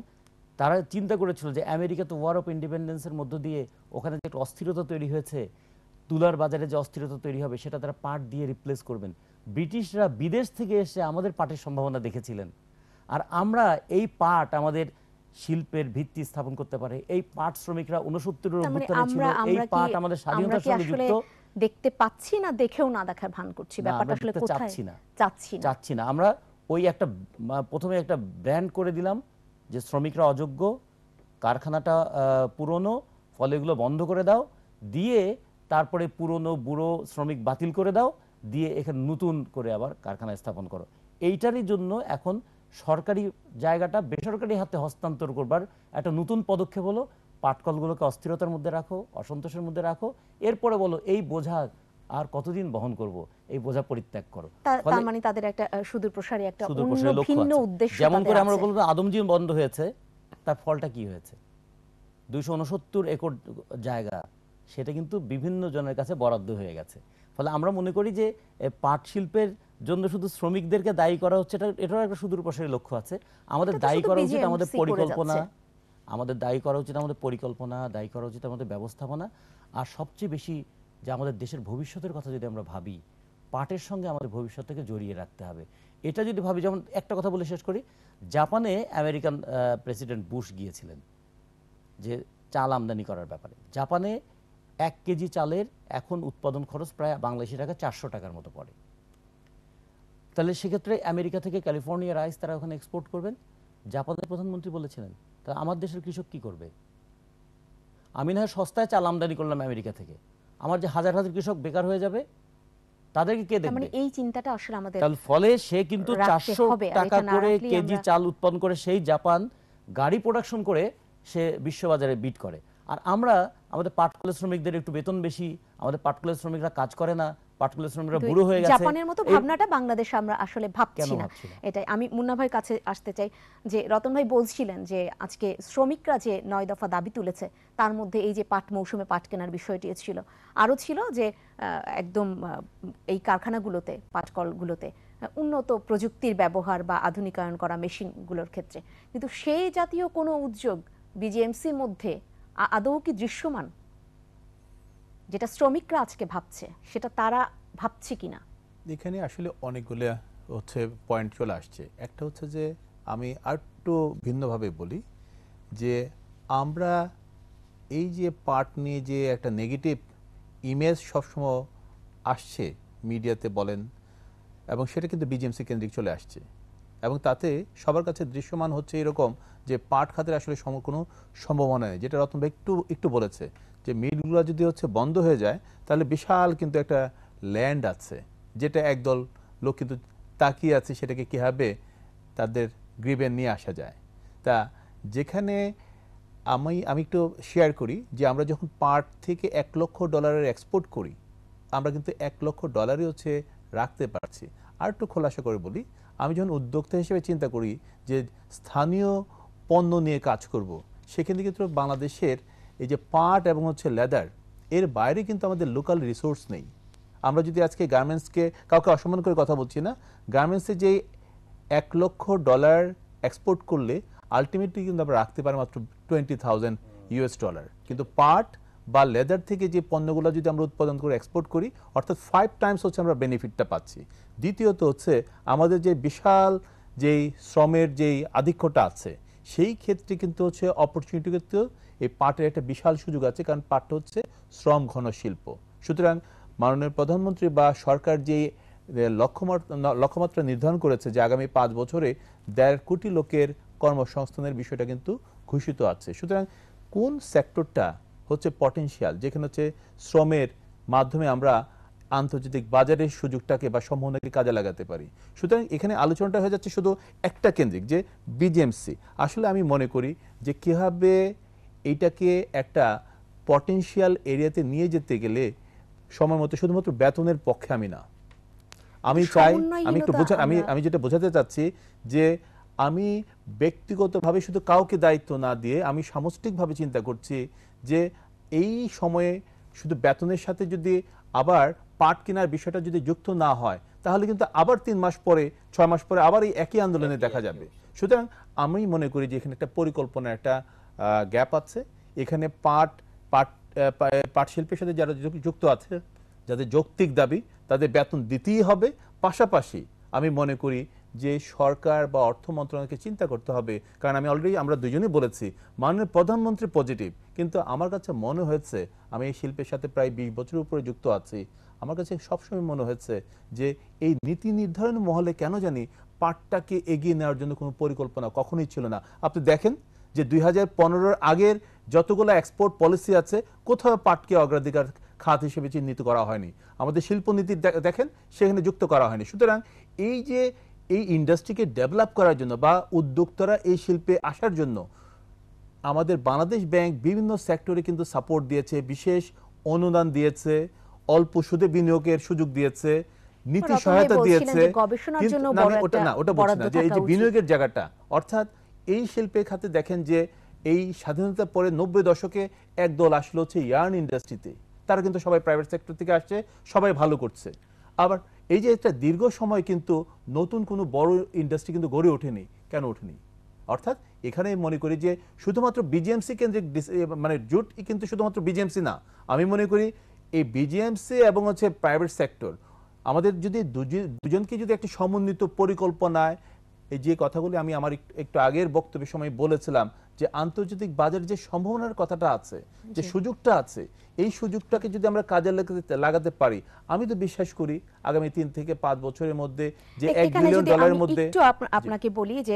তারা চিন্তা করেছিল যে আমেরিকা তো ওয়ার অফ ইন্ডিপেন্ডেন্সের মধ্য দিয়ে ওখানে যে একটা অস্থিরতা তৈরি হয়েছে তুলার বাজারে যে অস্থিরতা তৈরি হবে সেটা তারা পাট দিয়ে রিপ্লেস করবেন ব্রিটিশরা বিদেশ থেকে এসে আমাদের পাটের সম্ভাবনা দেখেছিলেন আর আমরা এই পাট আমাদের শিল্পের ভিত্তি স্থাপন করতে পারে এই পাট শ্রমিকরা উনসত্তরের মানে অভ্যুত্থানে ছিল এই পাট আমাদের স্বাধীনতার সঙ্গে যুক্ত দেখতে পাচ্ছি না দেখেও না দেখার ভান করছি ব্যাপারটা আসলে কোথায় চাচ্ছি না চাচ্ছি না আমরা ওই একটা প্রথমে একটা ব্র্যান্ড করে দিলাম যে শ্রমিকরা অযোগ্য কারখানাটা পুরনো ফলে এগুলো বন্ধ করে দাও দিয়ে তারপরে পুরনো বুড়ো শ্রমিক বাতিল করে দাও দিয়ে এখানে নতুন করে আবার কারখানা স্থাপন করো এইটারই জন্য এখন সরকারি জায়গাটা বেসরকারি হাতে হস্তান্তর করবার একটা নতুন পদক্ষেপ হলো পাটকলগুলোকে অস্থিরতার মধ্যে রাখো অসন্তোষের মধ্যে রাখো এরপরে বলো এই বোঝা আর কতদিন বহন করব এই বোঝা পরিত্যাগ করো তার মানে তাদের একটা সুদূর প্রসারী একটা ভিন্ন উদ্দেশ্য যেমন করে আমরা বলবো আদমজীবন বন্ধ হয়েছে তার ফলটা কি হয়েছে দুইশো উনসত্তর একর জায়গা সেটা কিন্তু বিভিন্ন জনের কাছে বরাদ্দ হয়ে গেছে ফলে আমরা মনে করি যে পাট শিল্পের জন্য শুধু শ্রমিকদেরকে দায়ী করা হচ্ছে এটা এটারও একটা সুদূর প্রসারী লক্ষ্য আছে আমাদের দায়ী করা উচিত আমাদের পরিকল্পনা আমাদের দায়ী করা উচিত আমাদের পরিকল্পনা দায়ী করা উচিত আমাদের ব্যবস্থাপনা আর সবচেয়ে বেশি যে আমাদের দেশের ভবিষ্যতের কথা যদি আমরা ভাবি পাটের সঙ্গে আমাদের ভবিষ্যৎটাকে জড়িয়ে রাখতে হবে এটা যদি ভাবি যেমন একটা কথা বলে শেষ করি জাপানে আমেরিকান প্রেসিডেন্ট বুশ গিয়েছিলেন যে চাল আমদানি করার ব্যাপারে জাপানে এক কেজি চালের এখন উৎপাদন খরচ প্রায় বাংলাদেশি টাকা চারশো টাকার মতো পড়ে তাহলে সেক্ষেত্রে আমেরিকা থেকে ক্যালিফোর্নিয়া রাইস তারা ওখানে এক্সপোর্ট করবেন জাপানের প্রধানমন্ত্রী বলেছিলেন তা আমার দেশের কৃষক কি করবে আমি না হয় সস্তায় চাল আমদানি করলাম আমেরিকা থেকে আমার যে হাজার হাজার কৃষক বেকার হয়ে যাবে তাদেরকে কে মানে দেখবে এই চিন্তাটা আসলে আমাদের তাহলে ফলে সে কিন্তু টাকা করে কেজি চাল উৎপাদন করে সেই জাপান গাড়ি প্রোডাকশন করে সে বিশ্ববাজারে বিট করে আর আমরা আমাদের পাটকলের শ্রমিকদের একটু বেতন বেশি আমাদের পাটকলের শ্রমিকরা কাজ করে না পার্টিকুলার শ্রমিকরা বুড়ো হয়ে গেছে জাপানের মতো ভাবনাটা বাংলাদেশে আমরা আসলে ভাবছি না এটাই আমি মুন্না কাছে আসতে চাই যে রতন ভাই বলছিলেন যে আজকে শ্রমিকরা যে নয় দফা দাবি তুলেছে তার মধ্যে এই যে পাট মৌসুমে পাট কেনার বিষয়টি ছিল আরও ছিল যে একদম এই কারখানাগুলোতে পাটকলগুলোতে উন্নত প্রযুক্তির ব্যবহার বা আধুনিকায়ন করা মেশিনগুলোর ক্ষেত্রে কিন্তু সেই জাতীয় কোনো উদ্যোগ বিজিএমসির মধ্যে আদৌ কি দৃশ্যমান যেটা শ্রমিকরা আজকে ভাবছে সেটা তারা ভাবছে কিনা এখানে আসলে অনেকগুলো হচ্ছে পয়েন্ট চলে আসছে একটা হচ্ছে যে আমি আরেকটু ভিন্নভাবে বলি যে আমরা এই যে পার্ট নিয়ে যে একটা নেগেটিভ ইমেজ সবসময় আসছে মিডিয়াতে বলেন এবং সেটা কিন্তু বিজেএমসি কেন্দ্রিক চলে আসছে এবং তাতে সবার কাছে দৃশ্যমান হচ্ছে এরকম যে পাট খাতের আসলে কোনো সম্ভাবনা নেই যেটা রত্নভাই একটু একটু বলেছে যে মিলগুলো যদি হচ্ছে বন্ধ হয়ে যায় তাহলে বিশাল কিন্তু একটা ল্যান্ড আছে যেটা একদল লোক কিন্তু তাকিয়ে আছে সেটাকে কীভাবে তাদের গ্রিবে নিয়ে আসা যায় তা যেখানে আমি আমি একটু শেয়ার করি যে আমরা যখন পার্ট থেকে এক লক্ষ ডলারের এক্সপোর্ট করি আমরা কিন্তু এক লক্ষ ডলারই হচ্ছে রাখতে পারছি আর একটু খোলাসা করে বলি আমি যখন উদ্যোক্তা হিসেবে চিন্তা করি যে স্থানীয় পণ্য নিয়ে কাজ করব সেখানে কিন্তু বাংলাদেশের এই যে পাট এবং হচ্ছে লেদার এর বাইরে কিন্তু আমাদের লোকাল রিসোর্স নেই আমরা যদি আজকে গার্মেন্টসকে কাউকে অসম্মান করে কথা বলছি না গার্মেন্টসে যে এক লক্ষ ডলার এক্সপোর্ট করলে আলটিমেটলি কিন্তু আমরা রাখতে পারি মাত্র টোয়েন্টি থাউজেন্ড ইউএস ডলার কিন্তু পাট বা লেদার থেকে যে পণ্যগুলো যদি আমরা উৎপাদন করে এক্সপোর্ট করি অর্থাৎ ফাইভ টাইমস হচ্ছে আমরা বেনিফিটটা পাচ্ছি দ্বিতীয়ত হচ্ছে আমাদের যে বিশাল যেই শ্রমের যেই আধিক্যটা আছে সেই ক্ষেত্রে কিন্তু হচ্ছে অপরচুনিটি ক্ষেত্রেও এই পাটের একটা বিশাল সুযোগ আছে কারণ পাট হচ্ছে শ্রম ঘন শিল্প সুতরাং মাননীয় প্রধানমন্ত্রী বা সরকার যে লক্ষ্যমাত্রা নির্ধারণ করেছে যে আগামী পাঁচ বছরে দেড় কোটি লোকের কর্মসংস্থানের বিষয়টা কিন্তু ঘোষিত আছে সুতরাং কোন সেক্টরটা হচ্ছে পটেনশিয়াল যেখানে হচ্ছে শ্রমের মাধ্যমে আমরা আন্তর্জাতিক বাজারের সুযোগটাকে বা সম্ভাবনাকে কাজে লাগাতে পারি সুতরাং এখানে আলোচনাটা হয়ে যাচ্ছে শুধু একটা কেন্দ্রিক যে বিজেএমসি আসলে আমি মনে করি যে কীভাবে এইটাকে একটা পটেন্সিয়াল এরিয়াতে নিয়ে যেতে গেলে সময় মতো শুধুমাত্র বেতনের পক্ষে আমি না আমি চাই আমি একটু বোঝা আমি আমি যেটা বোঝাতে চাচ্ছি যে আমি ব্যক্তিগতভাবে শুধু কাউকে দায়িত্ব না দিয়ে আমি সামষ্টিকভাবে চিন্তা করছি যে এই সময়ে শুধু বেতনের সাথে যদি আবার পাট কেনার বিষয়টা যদি যুক্ত না হয় তাহলে কিন্তু আবার তিন মাস পরে ছয় মাস পরে আবার এই একই আন্দোলনে দেখা যাবে সুতরাং আমি মনে করি যে এখানে একটা পরিকল্পনা একটা গ্যাপ আছে এখানে পাট পাট পাট শিল্পের সাথে যারা যুক্ত আছে যাদের যৌক্তিক দাবি তাদের বেতন দিতেই হবে পাশাপাশি আমি মনে করি যে সরকার বা অর্থ মন্ত্রণালয়কে চিন্তা করতে হবে কারণ আমি অলরেডি আমরা দুজনেই বলেছি মাননীয় প্রধানমন্ত্রী পজিটিভ কিন্তু আমার কাছে মনে হয়েছে আমি এই শিল্পের সাথে প্রায় বিশ বছরের উপরে যুক্ত আছি আমার কাছে সবসময় মনে হয়েছে যে এই নীতি নির্ধারণ মহলে কেন জানি পাটটাকে এগিয়ে নেওয়ার জন্য কোনো পরিকল্পনা কখনোই ছিল না আপনি দেখেন যে দুই হাজার আগের যতগুলো এক্সপোর্ট পলিসি আছে কোথাও পাটকে অগ্রাধিকার খাত হিসেবে চিহ্নিত করা হয়নি আমাদের শিল্পনীতি দেখেন সেখানে যুক্ত করা হয়নি সুতরাং এই যে এই ইন্ডাস্ট্রিকে ডেভেলপ করার জন্য বা উদ্যোক্তারা এই শিল্পে আসার জন্য আমাদের বাংলাদেশ ব্যাংক বিভিন্ন সেক্টরে কিন্তু সাপোর্ট দিয়েছে বিশেষ অনুদান দিয়েছে অল্প সুদে বিনিয়োগের সুযোগ দিয়েছে নীতি সহায়তা দিয়েছে ওটা না ওটা বলছি না যে এই যে বিনিয়োগের জায়গাটা অর্থাৎ এই শিল্পের খাতে দেখেন যে এই স্বাধীনতার পরে নব্বই দশকে একদল আসলো হচ্ছে ইয়ার্ন ইন্ডাস্ট্রিতে তারা কিন্তু সবাই প্রাইভেট সেক্টর থেকে আসছে সবাই ভালো করছে আবার এই যে একটা দীর্ঘ সময় কিন্তু নতুন কোনো বড় ইন্ডাস্ট্রি কিন্তু গড়ে ওঠেনি কেন ওঠেনি অর্থাৎ এখানে মনে করি যে শুধুমাত্র বিজিএমসি কেন্দ্রিক মানে জোট কিন্তু শুধুমাত্র বিজিএমসি না আমি মনে করি এই বিজিএমসি এবং হচ্ছে প্রাইভেট সেক্টর আমাদের যদি দুজনকে যদি একটি সমন্বিত পরিকল্পনায় এই যে কথাগুলি আমি আমার একটু আগের বক্তব্যের সময় বলেছিলাম যে আন্তর্জাতিক বাজারে যে সম্ভাবনার কথাটা আছে যে সুযোগটা আছে এই সুযোগটাকে যদি আমরা কাজে লাগাতে লাগাতে পারি আমি তো বিশ্বাস করি আগামী তিন থেকে পাঁচ বছরের মধ্যে যে এক বিলিয়ন ডলারের মধ্যে একটু আপনাকে বলি যে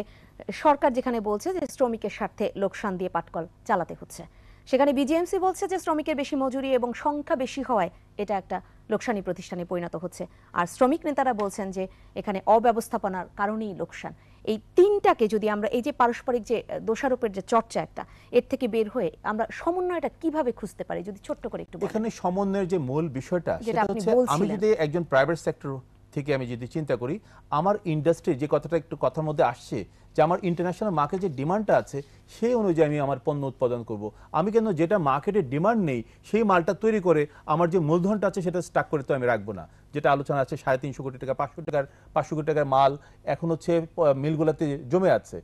সরকার যেখানে বলছে যে শ্রমিকের স্বার্থে লোকসান দিয়ে পাটকল চালাতে হচ্ছে সেখানে বিজিএমসি বলছে যে শ্রমিকের বেশি মজুরি এবং সংখ্যা বেশি হওয়ায় এটা একটা লোকসানি প্রতিষ্ঠানে পরিণত হচ্ছে আর শ্রমিক নেতারা বলছেন যে এখানে অব্যবস্থাপনার কারণেই লোকসান এই তিনটাকে যদি আমরা এই যে পারস্পরিক যে দোষারোপের যে চর্চা একটা এর থেকে বের হয়ে আমরা সমন্বয়টা কিভাবে খুঁজতে পারি যদি ছোট্ট করে একটু এখানে সমন্বয়ের যে মূল বিষয়টা সেটা হচ্ছে আমি যদি একজন প্রাইভেট সেক্টর থেকে আমি যদি চিন্তা করি আমার ইন্ডাস্ট্রি যে কথাটা একটু কথার মধ্যে আসছে যে আমার ইন্টারন্যাশনাল মার্কেট যে ডিমান্ডটা আছে সেই অনুযায়ী আমি আমার পণ্য উৎপাদন করব আমি কেন যেটা মার্কেটে ডিমান্ড নেই সেই মালটা তৈরি করে আমার যে মূলধনটা আছে সেটা স্টাক করে তো আমি রাখবো না যেটা আলোচনা আছে সাড়ে তিনশো কোটি টাকা পাঁচশো টাকার পাঁচশো কোটি টাকার মাল এখন হচ্ছে মিলগুলোতে জমে আছে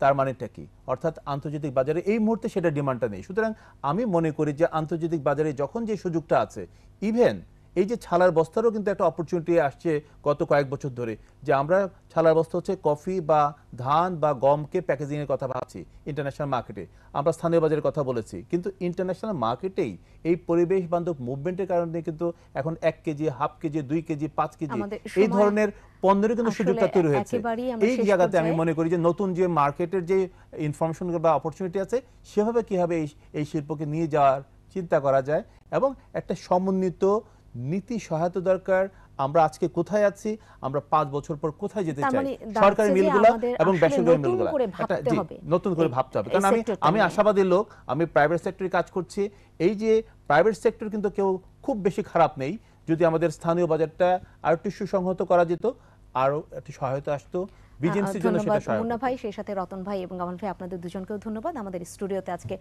তার মানেটা কি অর্থাৎ আন্তর্জাতিক বাজারে এই মুহূর্তে সেটা ডিমান্ডটা নেই সুতরাং আমি মনে করি যে আন্তর্জাতিক বাজারে যখন যে সুযোগটা আছে ইভেন এই যে ছালার বস্তারও কিন্তু একটা অপরচুনিটি আসছে গত কয়েক বছর ধরে যে আমরা ছালার বস্তা হচ্ছে কফি বা ধান বা গমকে প্যাকেজিংয়ের কথা ভাবছি ইন্টারন্যাশনাল মার্কেটে আমরা স্থানীয় বাজারের কথা বলেছি কিন্তু ইন্টারন্যাশনাল মার্কেটেই এই পরিবেশ বান্ধব মুভমেন্টের কারণে কিন্তু এখন এক কেজি হাফ কেজি দুই কেজি পাঁচ কেজি এই ধরনের পণ্যের কিন্তু সুযোগটা তৈরি হয়েছে এই জায়গাতে আমি মনে করি যে নতুন যে মার্কেটের যে ইনফরমেশন বা অপরচুনিটি আছে সেভাবে কীভাবে এই শিল্পকে নিয়ে যাওয়ার চিন্তা করা যায় এবং একটা সমন্বিত নীতি সহায়তা দরকার আমরা আজকে কোথায় আছি আমরা পাঁচ বছর পর কোথায় যেতে চাই মানে সরকারি মিলগুলো এবং বেসরকারি মিলগুলা নতুন করে ভাবতে হবে কারণ আমি আমি আশাবাদী লোক আমি প্রাইভেট সেক্টরে কাজ করছি এই যে প্রাইভেট সেক্টর কিন্তু কেউ খুব বেশি খারাপ নেই যদি আমাদের স্থানীয় বাজারটা একটু সুসংহত করা যেত আরও একটি সহায়তা আসতো বিজেএমসির জন্য সেটা সহায়ক মুন্না ভাই সেই সাথে রতন ভাই এবং গামান ভাই আপনাদের দুজনকেও ধন্যবাদ আমাদের স্টুডিওতে আজকে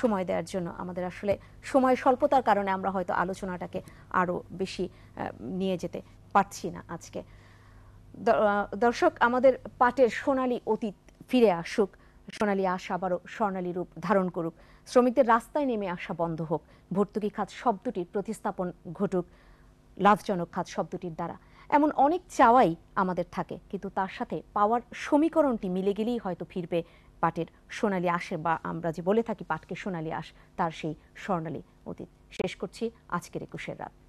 সময় দেওয়ার জন্য আমাদের আসলে সময় স্বল্পতার কারণে আমরা হয়তো আলোচনাটাকে আরো বেশি নিয়ে যেতে পারছি না আজকে দর্শক আমাদের পাটের সোনালী অতীত ফিরে আসুক সোনালী আশা আবারও স্বর্ণালী রূপ ধারণ করুক শ্রমিকদের রাস্তায় নেমে আসা বন্ধ হোক ভর্তুকি খাত শব্দটির প্রতিস্থাপন ঘটুক লাভজনক খাত শব্দটির দ্বারা এমন অনেক চাওয়াই আমাদের থাকে কিন্তু তার সাথে পাওয়ার সমীকরণটি মিলে গেলেই হয়তো ফিরবে পাটের সোনালি আসে বা আমরা যে বলে থাকি পাটকে সোনালি আশ তার সেই স্বর্ণালী অতীত শেষ করছি আজকের একুশের রাত